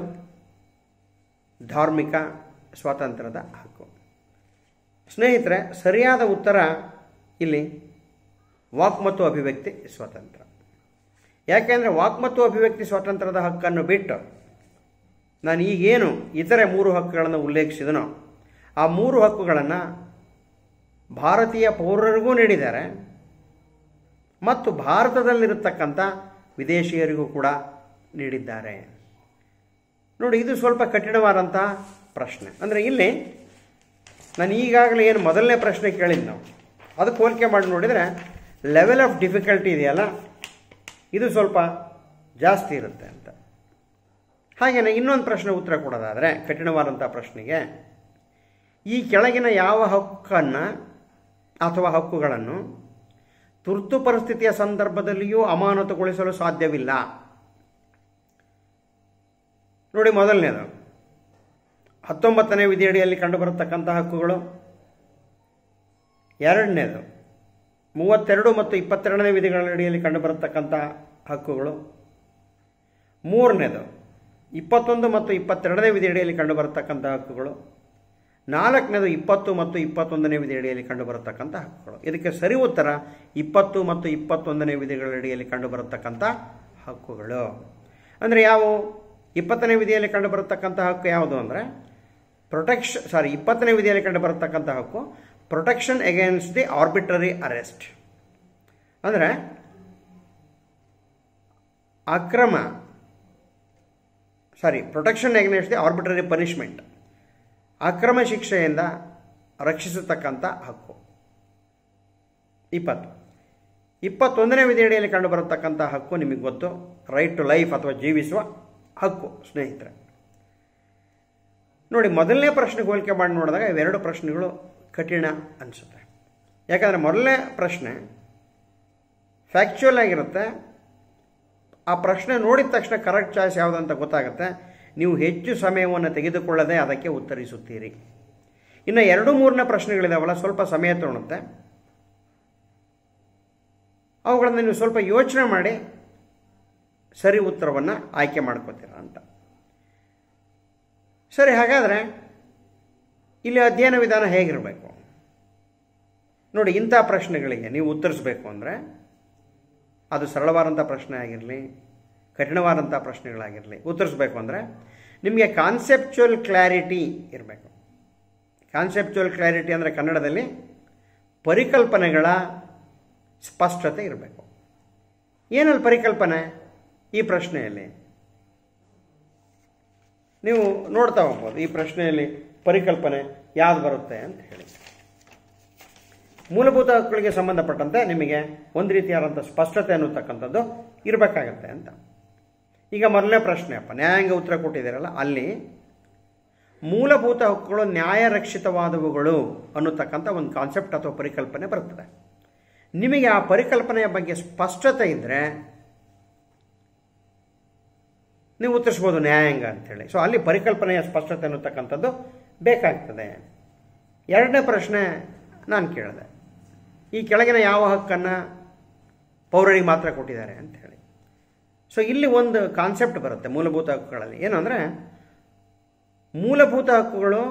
ಧಾರ್ಮಿಕ ಸ್ವಾತಂತ್ರ್ಯದ ಹಕ್ಕು ಸ್ನೇಹಿತರೆ ಸರಿಯಾದ ಉತ್ತರ ಇಲ್ಲಿ ವಾಕ್ ಮತ್ತು ಅಭಿವ್ಯಕ್ತಿ ಸ್ವಾತಂತ್ರ್ಯ ಯಾಕೆಂದರೆ ವಾಕ್ ಮತ್ತು ಅಭಿವ್ಯಕ್ತಿ ಸ್ವಾತಂತ್ರ್ಯದ ಹಕ್ಕನ್ನು ಬಿಟ್ಟು ನಾನು ಈಗೇನು ಇತರೆ ಮೂರು ಹಕ್ಕುಗಳನ್ನು ಉಲ್ಲೇಖಿಸಿದನೋ ಆ ಮೂರು ಹಕ್ಕುಗಳನ್ನು ಭಾರತೀಯ ಪೌರರಿಗೂ ನೀಡಿದ್ದಾರೆ ಮತ್ತು ಭಾರತದಲ್ಲಿರತಕ್ಕಂಥ ವಿದೇಶಿಯರಿಗೂ ಕೂಡ ನೀಡಿದ್ದಾರೆ ನೋಡಿ ಇದು ಸ್ವಲ್ಪ ಕಠಿಣವಾದಂಥ ಪ್ರಶ್ನೆ ಅಂದರೆ ಇಲ್ಲಿ ನಾನು ಈಗಾಗಲೇ ಏನು ಮೊದಲನೇ ಪ್ರಶ್ನೆ ಕೇಳಿದ್ದು ನಾವು ಅದಕ್ಕೆ ಹೋಲಿಕೆ ಮಾಡಿ ನೋಡಿದರೆ ಲೆವೆಲ್ ಆಫ್ ಡಿಫಿಕಲ್ಟಿ ಇದೆಯಲ್ಲ ಇದು ಸ್ವಲ್ಪ ಜಾಸ್ತಿ ಇರುತ್ತೆ ಅಂತ ಹಾಗೆಯೇ ಇನ್ನೊಂದು ಪ್ರಶ್ನೆ ಉತ್ತರ ಕೊಡೋದಾದರೆ ಕಠಿಣವಾದಂಥ ಪ್ರಶ್ನೆಗೆ ಈ ಕೆಳಗಿನ ಯಾವ ಹಕ್ಕನ್ನು ಅಥವಾ ಹಕ್ಕುಗಳನ್ನು ತುರ್ತು ಪರಿಸ್ಥಿತಿಯ ಸಂದರ್ಭದಲ್ಲಿಯೂ ಅಮಾನತುಗೊಳಿಸಲು ಸಾಧ್ಯವಿಲ್ಲ ನೋಡಿ ಮೊದಲನೇದು ಹತ್ತೊಂಬತ್ತನೇ ವಿಧಿಯಡಿಯಲ್ಲಿ ಕಂಡುಬರತಕ್ಕಂಥ ಹಕ್ಕುಗಳು ಎರಡನೇದು ಮೂವತ್ತೆರಡು ಮತ್ತು ಇಪ್ಪತ್ತೆರಡನೇ ವಿಧಿಗಳ ಅಡಿಯಲ್ಲಿ ಕಂಡುಬರತಕ್ಕಂತಹ ಹಕ್ಕುಗಳು ಮೂರನೇದು ಇಪ್ಪತ್ತೊಂದು ಮತ್ತು ಇಪ್ಪತ್ತೆರಡನೇ ವಿಧಿಯಡಿಯಲ್ಲಿ ಕಂಡುಬರತಕ್ಕಂಥ ಹಕ್ಕುಗಳು ನಾಲ್ಕನೇದು ಇಪ್ಪತ್ತು ಮತ್ತು ಇಪ್ಪತ್ತೊಂದನೇ ವಿಧಿಯಡಿಯಲ್ಲಿ ಕಂಡುಬರತಕ್ಕಂಥ ಹಕ್ಕುಗಳು ಇದಕ್ಕೆ ಸರಿ ಉತ್ತರ ಇಪ್ಪತ್ತು ಮತ್ತು ಇಪ್ಪತ್ತೊಂದನೇ ವಿಧಿಗಳಡಿಯಲ್ಲಿ ಕಂಡುಬರತಕ್ಕಂಥ ಹಕ್ಕುಗಳು ಅಂದರೆ ಯಾವುವು ಇಪ್ಪತ್ತನೇ ವಿಧಿಯಲ್ಲಿ ಕಂಡುಬರತಕ್ಕಂಥ ಹಕ್ಕು ಯಾವುದು ಅಂದರೆ ಪ್ರೊಟೆಕ್ಷ ಸಾರಿ ಇಪ್ಪತ್ತನೇ ವಿಧಿಯಲ್ಲಿ ಕಂಡುಬರತಕ್ಕಂಥ ಹಕ್ಕು protection against the arbitrary arrest ಅಂದರೆ ಅಕ್ರಮ sorry protection against the arbitrary punishment ಅಕ್ರಮ ಶಿಕ್ಷೆಯಿಂದ ರಕ್ಷಿಸತಕ್ಕಂಥ ಹಕ್ಕು ಇಪ್ಪತ್ತು ಇಪ್ಪತ್ತೊಂದನೇ ವಿಧಿಯಡಿಯಲ್ಲಿ ಕಂಡುಬರತಕ್ಕಂಥ ಹಕ್ಕು ನಿಮಗೆ ಗೊತ್ತು ರೈಟ್ ಟು ಲೈಫ್ ಅಥವಾ ಜೀವಿಸುವ ಹಕ್ಕು ಸ್ನೇಹಿತರೆ ನೋಡಿ ಮೊದಲನೇ ಪ್ರಶ್ನೆಗೆ ಹೋಲಿಕೆ ಮಾಡಿ ನೋಡಿದಾಗ ಇವೆರಡು ಪ್ರಶ್ನೆಗಳು ಕಠಿಣ ಅನಿಸುತ್ತೆ ಯಾಕಂದರೆ ಮೊದಲನೇ ಪ್ರಶ್ನೆ ಫ್ಯಾಕ್ಚುಯಲ್ ಆಗಿರುತ್ತೆ ಆ ಪ್ರಶ್ನೆ ನೋಡಿದ ತಕ್ಷಣ ಕರೆಕ್ಟ್ ಚಾಯ್ಸ್ ಯಾವುದಂತ ಗೊತ್ತಾಗುತ್ತೆ ನೀವು ಹೆಚ್ಚು ಸಮಯವನ್ನು ತೆಗೆದುಕೊಳ್ಳದೆ ಅದಕ್ಕೆ ಉತ್ತರಿಸುತ್ತೀರಿ ಇನ್ನು ಎರಡು ಮೂರನೇ ಪ್ರಶ್ನೆಗಳಿದಾವಲ್ಲ ಸ್ವಲ್ಪ ಸಮಯ ತೊಗೊಳುತ್ತೆ ಅವುಗಳನ್ನು ನೀವು ಸ್ವಲ್ಪ ಯೋಚನೆ ಮಾಡಿ ಸರಿ ಉತ್ತರವನ್ನು ಆಯ್ಕೆ ಮಾಡ್ಕೋತೀರ ಅಂತ ಸರಿ ಹಾಗಾದರೆ ಇಲ್ಲಿ ಅಧ್ಯಯನ ವಿಧಾನ ಹೇಗಿರಬೇಕು ನೋಡಿ ಇಂಥ ಪ್ರಶ್ನೆಗಳಿಗೆ ನೀವು ಉತ್ತರಿಸಬೇಕು ಅಂದರೆ ಅದು ಸರಳವಾದಂಥ ಪ್ರಶ್ನೆ ಆಗಿರಲಿ ಕಠಿಣವಾದಂಥ ಪ್ರಶ್ನೆಗಳಾಗಿರಲಿ ಉತ್ತರಿಸ್ಬೇಕು ಅಂದರೆ ನಿಮಗೆ ಕಾನ್ಸೆಪ್ಚುವಲ್ ಕ್ಲಾರಿಟಿ ಇರಬೇಕು ಕಾನ್ಸೆಪ್ಚುವಲ್ ಕ್ಲಾರಿಟಿ ಅಂದರೆ ಕನ್ನಡದಲ್ಲಿ ಪರಿಕಲ್ಪನೆಗಳ ಸ್ಪಷ್ಟತೆ ಇರಬೇಕು ಏನಲ್ಲಿ ಪರಿಕಲ್ಪನೆ ಈ ಪ್ರಶ್ನೆಯಲ್ಲಿ ನೀವು ನೋಡ್ತಾ ಹೋಗ್ಬೋದು ಈ ಪ್ರಶ್ನೆಯಲ್ಲಿ ಪರಿಕಲ್ಪನೆ ಯಾವ್ದು ಬರುತ್ತೆ ಅಂತ ಹೇಳಿ ಮೂಲಭೂತ ಹಕ್ಕುಗಳಿಗೆ ಸಂಬಂಧಪಟ್ಟಂತೆ ನಿಮಗೆ ಒಂದು ರೀತಿಯಾದಂಥ ಸ್ಪಷ್ಟತೆ ಅನ್ನತಕ್ಕಂಥದ್ದು ಇರಬೇಕಾಗತ್ತೆ ಅಂತ ಈಗ ಮೊದಲನೇ ಪ್ರಶ್ನೆ ಅಪ್ಪ ನ್ಯಾಯಾಂಗ ಉತ್ತರ ಕೊಟ್ಟಿದ್ದೀರಲ್ಲ ಅಲ್ಲಿ ಮೂಲಭೂತ ಹಕ್ಕುಗಳು ನ್ಯಾಯರಕ್ಷಿತವಾದವುಗಳು ಅನ್ನತಕ್ಕಂಥ ಒಂದು ಕಾನ್ಸೆಪ್ಟ್ ಅಥವಾ ಪರಿಕಲ್ಪನೆ ಬರ್ತದೆ ನಿಮಗೆ ಆ ಪರಿಕಲ್ಪನೆಯ ಬಗ್ಗೆ ಸ್ಪಷ್ಟತೆ ಇದ್ದರೆ ನೀವು ಉತ್ತರಿಸ್ಬೋದು ನ್ಯಾಯಾಂಗ ಅಂತೇಳಿ ಸೊ ಅಲ್ಲಿ ಪರಿಕಲ್ಪನೆಯ ಸ್ಪಷ್ಟತೆ ಅನ್ನತಕ್ಕಂಥದ್ದು ಬೇಕಾಗ್ತದೆ ಎರಡನೇ ಪ್ರಶ್ನೆ ನಾನು ಕೇಳಿದೆ ಈ ಕೆಳಗಿನ ಯಾವ ಹಕ್ಕನ್ನು ಪೌರರಿಗೆ ಮಾತ್ರ ಕೊಟ್ಟಿದ್ದಾರೆ ಹೇಳಿ ಸೊ ಇಲ್ಲಿ ಒಂದು ಕಾನ್ಸೆಪ್ಟ್ ಬರುತ್ತೆ ಮೂಲಭೂತ ಹಕ್ಕುಗಳಲ್ಲಿ ಏನಂದರೆ ಮೂಲಭೂತ ಹಕ್ಕುಗಳು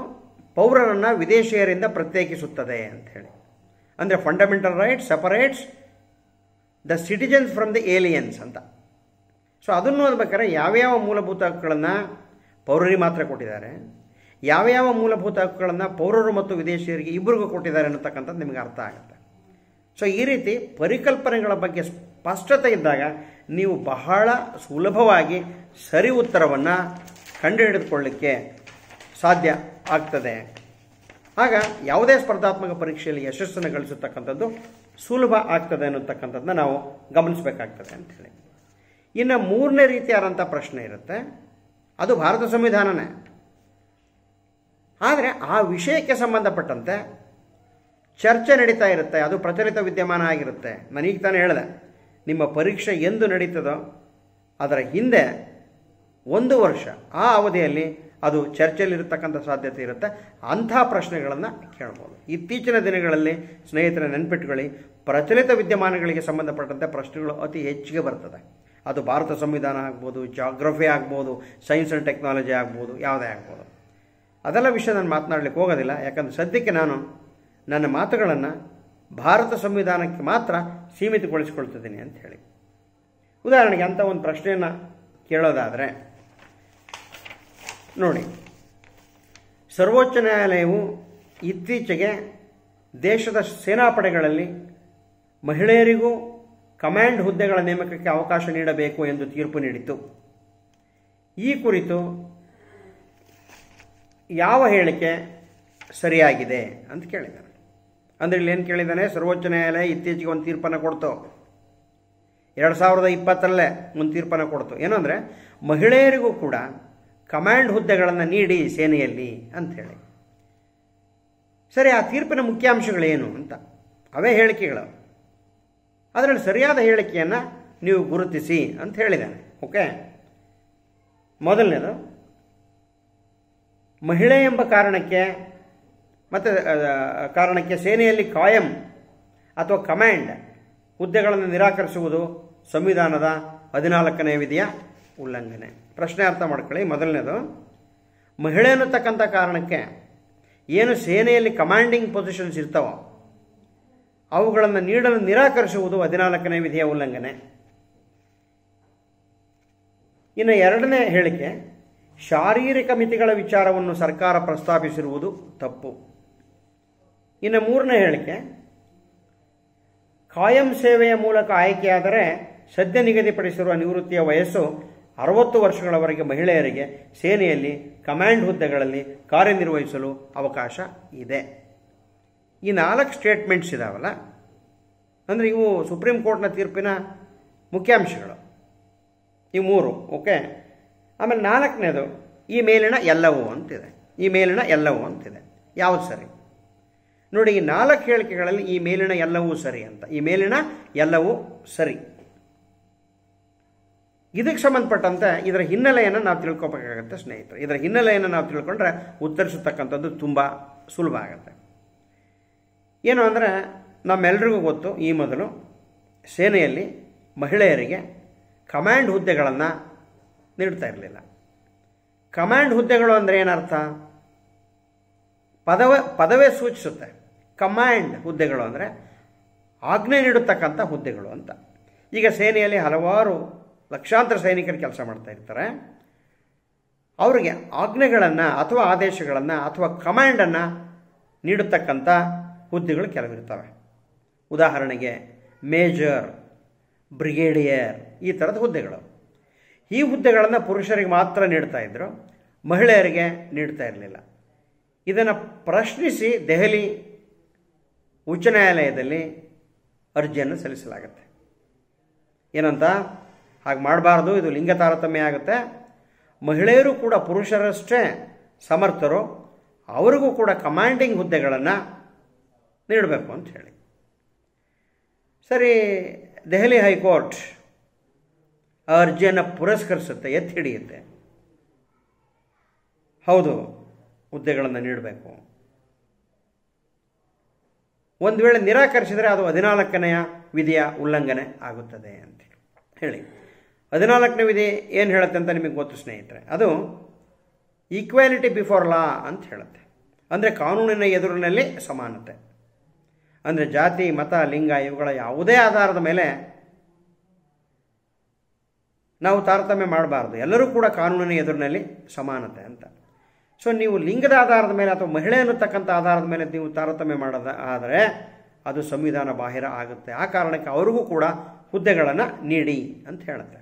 ಪೌರರನ್ನು ವಿದೇಶಿಯರಿಂದ ಪ್ರತ್ಯೇಕಿಸುತ್ತದೆ ಅಂಥೇಳಿ ಅಂದರೆ fundamental rights separates the citizens from the aliens ಅಂತ ಸೊ ಅದನ್ನು ಓದ್ಬೇಕಾದ್ರೆ ಯಾವ್ಯಾವ ಮೂಲಭೂತ ಹಕ್ಕುಗಳನ್ನು ಪೌರರಿ ಮಾತ್ರ ಕೊಟ್ಟಿದ್ದಾರೆ ಯಾವ್ಯಾವ ಮೂಲಭೂತ ಹಕ್ಕುಗಳನ್ನು ಪೌರರು ಮತ್ತು ವಿದೇಶಿಯರಿಗೆ ಇಬ್ಬರಿಗೂ ಕೊಟ್ಟಿದ್ದಾರೆ ಅನ್ನತಕ್ಕಂಥದ್ದು ನಿಮಗೆ ಅರ್ಥ ಆಗುತ್ತೆ ಸೊ ಈ ರೀತಿ ಪರಿಕಲ್ಪನೆಗಳ ಬಗ್ಗೆ ಸ್ಪಷ್ಟತೆ ಇದ್ದಾಗ ನೀವು ಬಹಳ ಸುಲಭವಾಗಿ ಸರಿ ಉತ್ತರವನ್ನು ಕಂಡುಹಿಡಿದುಕೊಳ್ಳಿಕ್ಕೆ ಸಾಧ್ಯ ಆಗ್ತದೆ ಆಗ ಯಾವುದೇ ಸ್ಪರ್ಧಾತ್ಮಕ ಪರೀಕ್ಷೆಯಲ್ಲಿ ಯಶಸ್ಸನ್ನು ಗಳಿಸತಕ್ಕಂಥದ್ದು ಸುಲಭ ಆಗ್ತದೆ ಅನ್ನತಕ್ಕಂಥದ್ದನ್ನ ನಾವು ಗಮನಿಸಬೇಕಾಗ್ತದೆ ಅಂಥೇಳಿ ಇನ್ನು ಮೂರನೇ ರೀತಿಯಾದಂಥ ಪ್ರಶ್ನೆ ಇರುತ್ತೆ ಅದು ಭಾರತ ಸಂವಿಧಾನನೇ ಆದರೆ ಆ ವಿಷಯಕ್ಕೆ ಸಂಬಂಧಪಟ್ಟಂತೆ ಚರ್ಚೆ ನಡೀತಾ ಇರುತ್ತೆ ಅದು ಪ್ರಚಲಿತ ವಿದ್ಯಮಾನ ಆಗಿರುತ್ತೆ ನನಗೆ ತಾನೇ ಹೇಳಿದೆ ನಿಮ್ಮ ಪರೀಕ್ಷೆ ಎಂದು ನಡೀತದೋ ಅದರ ಹಿಂದೆ ಒಂದು ವರ್ಷ ಆ ಅವಧಿಯಲ್ಲಿ ಅದು ಚರ್ಚೆಯಲ್ಲಿರತಕ್ಕಂಥ ಸಾಧ್ಯತೆ ಇರುತ್ತೆ ಅಂಥ ಪ್ರಶ್ನೆಗಳನ್ನು ಕೇಳ್ಬೋದು ಇತ್ತೀಚಿನ ದಿನಗಳಲ್ಲಿ ಸ್ನೇಹಿತರ ನೆನ್ಪಿಟ್ಕೊಳ್ಳಿ ಪ್ರಚಲಿತ ವಿದ್ಯಮಾನಗಳಿಗೆ ಸಂಬಂಧಪಟ್ಟಂತೆ ಪ್ರಶ್ನೆಗಳು ಅತಿ ಹೆಚ್ಚಿಗೆ ಬರ್ತದೆ ಅದು ಭಾರತ ಸಂವಿಧಾನ ಆಗ್ಬೋದು ಜಾಗ್ರಫಿ ಆಗ್ಬೋದು ಸೈನ್ಸ್ ಆ್ಯಂಡ್ ಟೆಕ್ನಾಲಜಿ ಆಗ್ಬೋದು ಯಾವುದೇ ಆಗ್ಬೋದು ಅದೆಲ್ಲ ವಿಷಯ ನಾನು ಮಾತನಾಡಲಿಕ್ಕೆ ಹೋಗೋದಿಲ್ಲ ಯಾಕಂದರೆ ಸದ್ಯಕ್ಕೆ ನಾನು ನನ್ನ ಮಾತುಗಳನ್ನು ಭಾರತ ಸಂವಿಧಾನಕ್ಕೆ ಮಾತ್ರ ಸೀಮಿತಗೊಳಿಸಿಕೊಳ್ತಿದ್ದೀನಿ ಅಂತ ಹೇಳಿ ಉದಾಹರಣೆಗೆ ಅಂಥ ಒಂದು ಪ್ರಶ್ನೆಯನ್ನು ಕೇಳೋದಾದರೆ ನೋಡಿ ಸರ್ವೋಚ್ಚ ನ್ಯಾಯಾಲಯವು ಇತ್ತೀಚೆಗೆ ದೇಶದ ಸೇನಾಪಡೆಗಳಲ್ಲಿ ಮಹಿಳೆಯರಿಗೂ ಕಮಾಂಡ್ ಹುದ್ದೆಗಳ ನೇಮಕಕ್ಕೆ ಅವಕಾಶ ನೀಡಬೇಕು ಎಂದು ತೀರ್ಪು ನೀಡಿತು ಈ ಕುರಿತು ಯಾವ ಹೇಳಿಕೆ ಸರಿಯಾಗಿದೆ ಅಂತ ಕೇಳಿದ್ದಾರೆ ಇಲ್ಲಿ ಏನು ಕೇಳಿದ್ದಾನೆ ಸರ್ವೋಚ್ಚ ನ್ಯಾಯಾಲಯ ಇತ್ತೀಚೆಗೆ ಒಂದು ತೀರ್ಪನ್ನು ಕೊಡ್ತು ಎರಡು ಸಾವಿರದ ಇಪ್ಪತ್ತರಲ್ಲೇ ಒಂದು ತೀರ್ಪನ್ನು ಕೊಡ್ತು ಏನಂದರೆ ಮಹಿಳೆಯರಿಗೂ ಕೂಡ ಕಮಾಂಡ್ ಹುದ್ದೆಗಳನ್ನು ನೀಡಿ ಸೇನೆಯಲ್ಲಿ ಅಂಥೇಳಿ ಸರಿ ಆ ತೀರ್ಪಿನ ಮುಖ್ಯಾಂಶಗಳೇನು ಅಂತ ಅವೇ ಹೇಳಿಕೆಗಳು ಅದರಲ್ಲಿ ಸರಿಯಾದ ಹೇಳಿಕೆಯನ್ನು ನೀವು ಗುರುತಿಸಿ ಅಂತ ಹೇಳಿದ್ದಾನೆ ಓಕೆ ಮೊದಲನೇದು ಮಹಿಳೆ ಎಂಬ ಕಾರಣಕ್ಕೆ ಮತ್ತು ಕಾರಣಕ್ಕೆ ಸೇನೆಯಲ್ಲಿ ಕಾಯಂ ಅಥವಾ ಕಮ್ಯಾಂಡ್ ಹುದ್ದೆಗಳನ್ನು ನಿರಾಕರಿಸುವುದು ಸಂವಿಧಾನದ ಹದಿನಾಲ್ಕನೇ ವಿಧಿಯ ಉಲ್ಲಂಘನೆ ಪ್ರಶ್ನೆ ಅರ್ಥ ಮಾಡ್ಕೊಳ್ಳಿ ಮೊದಲನೇದು ಮಹಿಳೆ ಅನ್ನತಕ್ಕಂಥ ಕಾರಣಕ್ಕೆ ಏನು ಸೇನೆಯಲ್ಲಿ ಕಮಾಂಡಿಂಗ್ ಪೊಸಿಷನ್ಸ್ ಇರ್ತವೋ ಅವುಗಳನ್ನು ನೀಡಲು ನಿರಾಕರಿಸುವುದು ಹದಿನಾಲ್ಕನೇ ವಿಧಿಯ ಉಲ್ಲಂಘನೆ ಇನ್ನು ಎರಡನೇ ಹೇಳಿಕೆ ಶಾರೀರಿಕ ಮಿತಿಗಳ ವಿಚಾರವನ್ನು ಸರ್ಕಾರ ಪ್ರಸ್ತಾಪಿಸಿರುವುದು ತಪ್ಪು ಇನ್ನು ಮೂರನೇ ಹೇಳಿಕೆ ಕಾಯಂ ಸೇವೆಯ ಮೂಲಕ ಆಯ್ಕೆಯಾದರೆ ಸದ್ಯ ನಿಗದಿಪಡಿಸಿರುವ ನಿವೃತ್ತಿಯ ವಯಸ್ಸು ಅರವತ್ತು ವರ್ಷಗಳವರೆಗೆ ಮಹಿಳೆಯರಿಗೆ ಸೇನೆಯಲ್ಲಿ ಕಮಾಂಡ್ ಹುದ್ದೆಗಳಲ್ಲಿ ಕಾರ್ಯನಿರ್ವಹಿಸಲು ಅವಕಾಶ ಇದೆ ಈ ನಾಲ್ಕು ಸ್ಟೇಟ್ಮೆಂಟ್ಸ್ ಇದಾವಲ್ಲ ಅಂದರೆ ಇವು ಸುಪ್ರೀಂ ಕೋರ್ಟ್ನ ತೀರ್ಪಿನ ಮುಖ್ಯಾಂಶಗಳು ಈ ಮೂರು ಓಕೆ ಆಮೇಲೆ ನಾಲ್ಕನೇದು ಈ ಮೇಲಿನ ಎಲ್ಲವೂ ಅಂತಿದೆ ಈ ಮೇಲಿನ ಎಲ್ಲವೂ ಅಂತಿದೆ ಯಾವುದು ಸರಿ ನೋಡಿ ಈ ನಾಲ್ಕು ಹೇಳಿಕೆಗಳಲ್ಲಿ ಈ ಮೇಲಿನ ಎಲ್ಲವೂ ಸರಿ ಅಂತ ಈ ಮೇಲಿನ ಎಲ್ಲವೂ ಸರಿ ಇದಕ್ಕೆ ಸಂಬಂಧಪಟ್ಟಂತೆ ಇದರ ಹಿನ್ನೆಲೆಯನ್ನು ನಾವು ತಿಳ್ಕೊಬೇಕಾಗತ್ತೆ ಸ್ನೇಹಿತರು ಇದರ ಹಿನ್ನೆಲೆಯನ್ನು ನಾವು ತಿಳ್ಕೊಂಡ್ರೆ ಉತ್ತರಿಸತಕ್ಕಂಥದ್ದು ತುಂಬ ಸುಲಭ ಆಗುತ್ತೆ ಏನು ಅಂದರೆ ನಮ್ಮೆಲ್ರಿಗೂ ಗೊತ್ತು ಈ ಮೊದಲು ಸೇನೆಯಲ್ಲಿ ಮಹಿಳೆಯರಿಗೆ ಕಮಾಂಡ್ ಹುದ್ದೆಗಳನ್ನು ನೀಡ್ತಾ ಇರಲಿಲ್ಲ ಕಮಾಂಡ್ ಹುದ್ದೆಗಳು ಅಂದರೆ ಏನರ್ಥ ಪದವ ಪದವೇ ಸೂಚಿಸುತ್ತೆ ಕಮಾಂಡ್ ಹುದ್ದೆಗಳು ಅಂದರೆ ಆಜ್ಞೆ ನೀಡತಕ್ಕಂಥ ಹುದ್ದೆಗಳು ಅಂತ ಈಗ ಸೇನೆಯಲ್ಲಿ ಹಲವಾರು ಲಕ್ಷಾಂತರ ಸೈನಿಕರು ಕೆಲಸ ಮಾಡ್ತಾ ಇರ್ತಾರೆ ಅವರಿಗೆ ಆಜ್ಞೆಗಳನ್ನು ಅಥವಾ ಆದೇಶಗಳನ್ನು ಅಥವಾ ಕಮಾಂಡನ್ನು ನೀಡತಕ್ಕಂಥ ಹುದ್ದೆಗಳು ಕೆಲವಿರ್ತವೆ ಉದಾಹರಣೆಗೆ ಮೇಜರ್ ಬ್ರಿಗೇಡಿಯರ್ ಈ ಥರದ ಹುದ್ದೆಗಳು ಈ ಹುದ್ದೆಗಳನ್ನು ಪುರುಷರಿಗೆ ಮಾತ್ರ ನೀಡ್ತಾ ಇದ್ದರು ಮಹಿಳೆಯರಿಗೆ ನೀಡ್ತಾ ಇರಲಿಲ್ಲ ಇದನ್ನು ಪ್ರಶ್ನಿಸಿ ದೆಹಲಿ ಉಚ್ಚ ನ್ಯಾಯಾಲಯದಲ್ಲಿ ಅರ್ಜಿಯನ್ನು ಸಲ್ಲಿಸಲಾಗುತ್ತೆ ಏನಂತ ಹಾಗೆ ಮಾಡಬಾರ್ದು ಇದು ಲಿಂಗ ತಾರತಮ್ಯ ಆಗುತ್ತೆ ಮಹಿಳೆಯರು ಕೂಡ ಪುರುಷರಷ್ಟೇ ಸಮರ್ಥರು ಅವರಿಗೂ ಕೂಡ ಕಮಾಂಡಿಂಗ್ ಹುದ್ದೆಗಳನ್ನು ನೀಡಬೇಕು ಅಂತ ಹೇಳಿ ಸರಿ ದೆಹಲಿ ಹೈಕೋರ್ಟ್ ಆ ಅರ್ಜಿಯನ್ನು ಪುರಸ್ಕರಿಸುತ್ತೆ ಎತ್ತಿ ಹಿಡಿಯುತ್ತೆ ಹೌದು ಹುದ್ದೆಗಳನ್ನು ನೀಡಬೇಕು ಒಂದು ವೇಳೆ ನಿರಾಕರಿಸಿದರೆ ಅದು ಹದಿನಾಲ್ಕನೆಯ ವಿಧಿಯ ಉಲ್ಲಂಘನೆ ಆಗುತ್ತದೆ ಅಂತ ಹೇಳಿ ಹದಿನಾಲ್ಕನೇ ವಿಧಿ ಏನು ಹೇಳುತ್ತೆ ಅಂತ ನಿಮಗೆ ಗೊತ್ತು ಸ್ನೇಹಿತರೆ ಅದು ಈಕ್ವಾಲಿಟಿ ಬಿಫೋರ್ ಲಾ ಅಂತ ಹೇಳುತ್ತೆ ಅಂದರೆ ಕಾನೂನಿನ ಎದುರಿನಲ್ಲಿ ಸಮಾನತೆ ಅಂದರೆ ಜಾತಿ ಮತ ಲಿಂಗ ಇವುಗಳ ಯಾವುದೇ ಆಧಾರದ ಮೇಲೆ ನಾವು ತಾರತಮ್ಯ ಮಾಡಬಾರ್ದು ಎಲ್ಲರೂ ಕೂಡ ಕಾನೂನಿನ ಎದುರಿನಲ್ಲಿ ಸಮಾನತೆ ಅಂತ ಸೊ ನೀವು ಲಿಂಗದ ಆಧಾರದ ಮೇಲೆ ಅಥವಾ ಮಹಿಳೆ ಅನ್ನತಕ್ಕಂಥ ಆಧಾರದ ಮೇಲೆ ನೀವು ತಾರತಮ್ಯ ಮಾಡದ ಆದರೆ ಅದು ಸಂವಿಧಾನ ಬಾಹಿರ ಆಗುತ್ತೆ ಆ ಕಾರಣಕ್ಕೆ ಅವರಿಗೂ ಕೂಡ ಹುದ್ದೆಗಳನ್ನು ನೀಡಿ ಅಂತ ಹೇಳುತ್ತೆ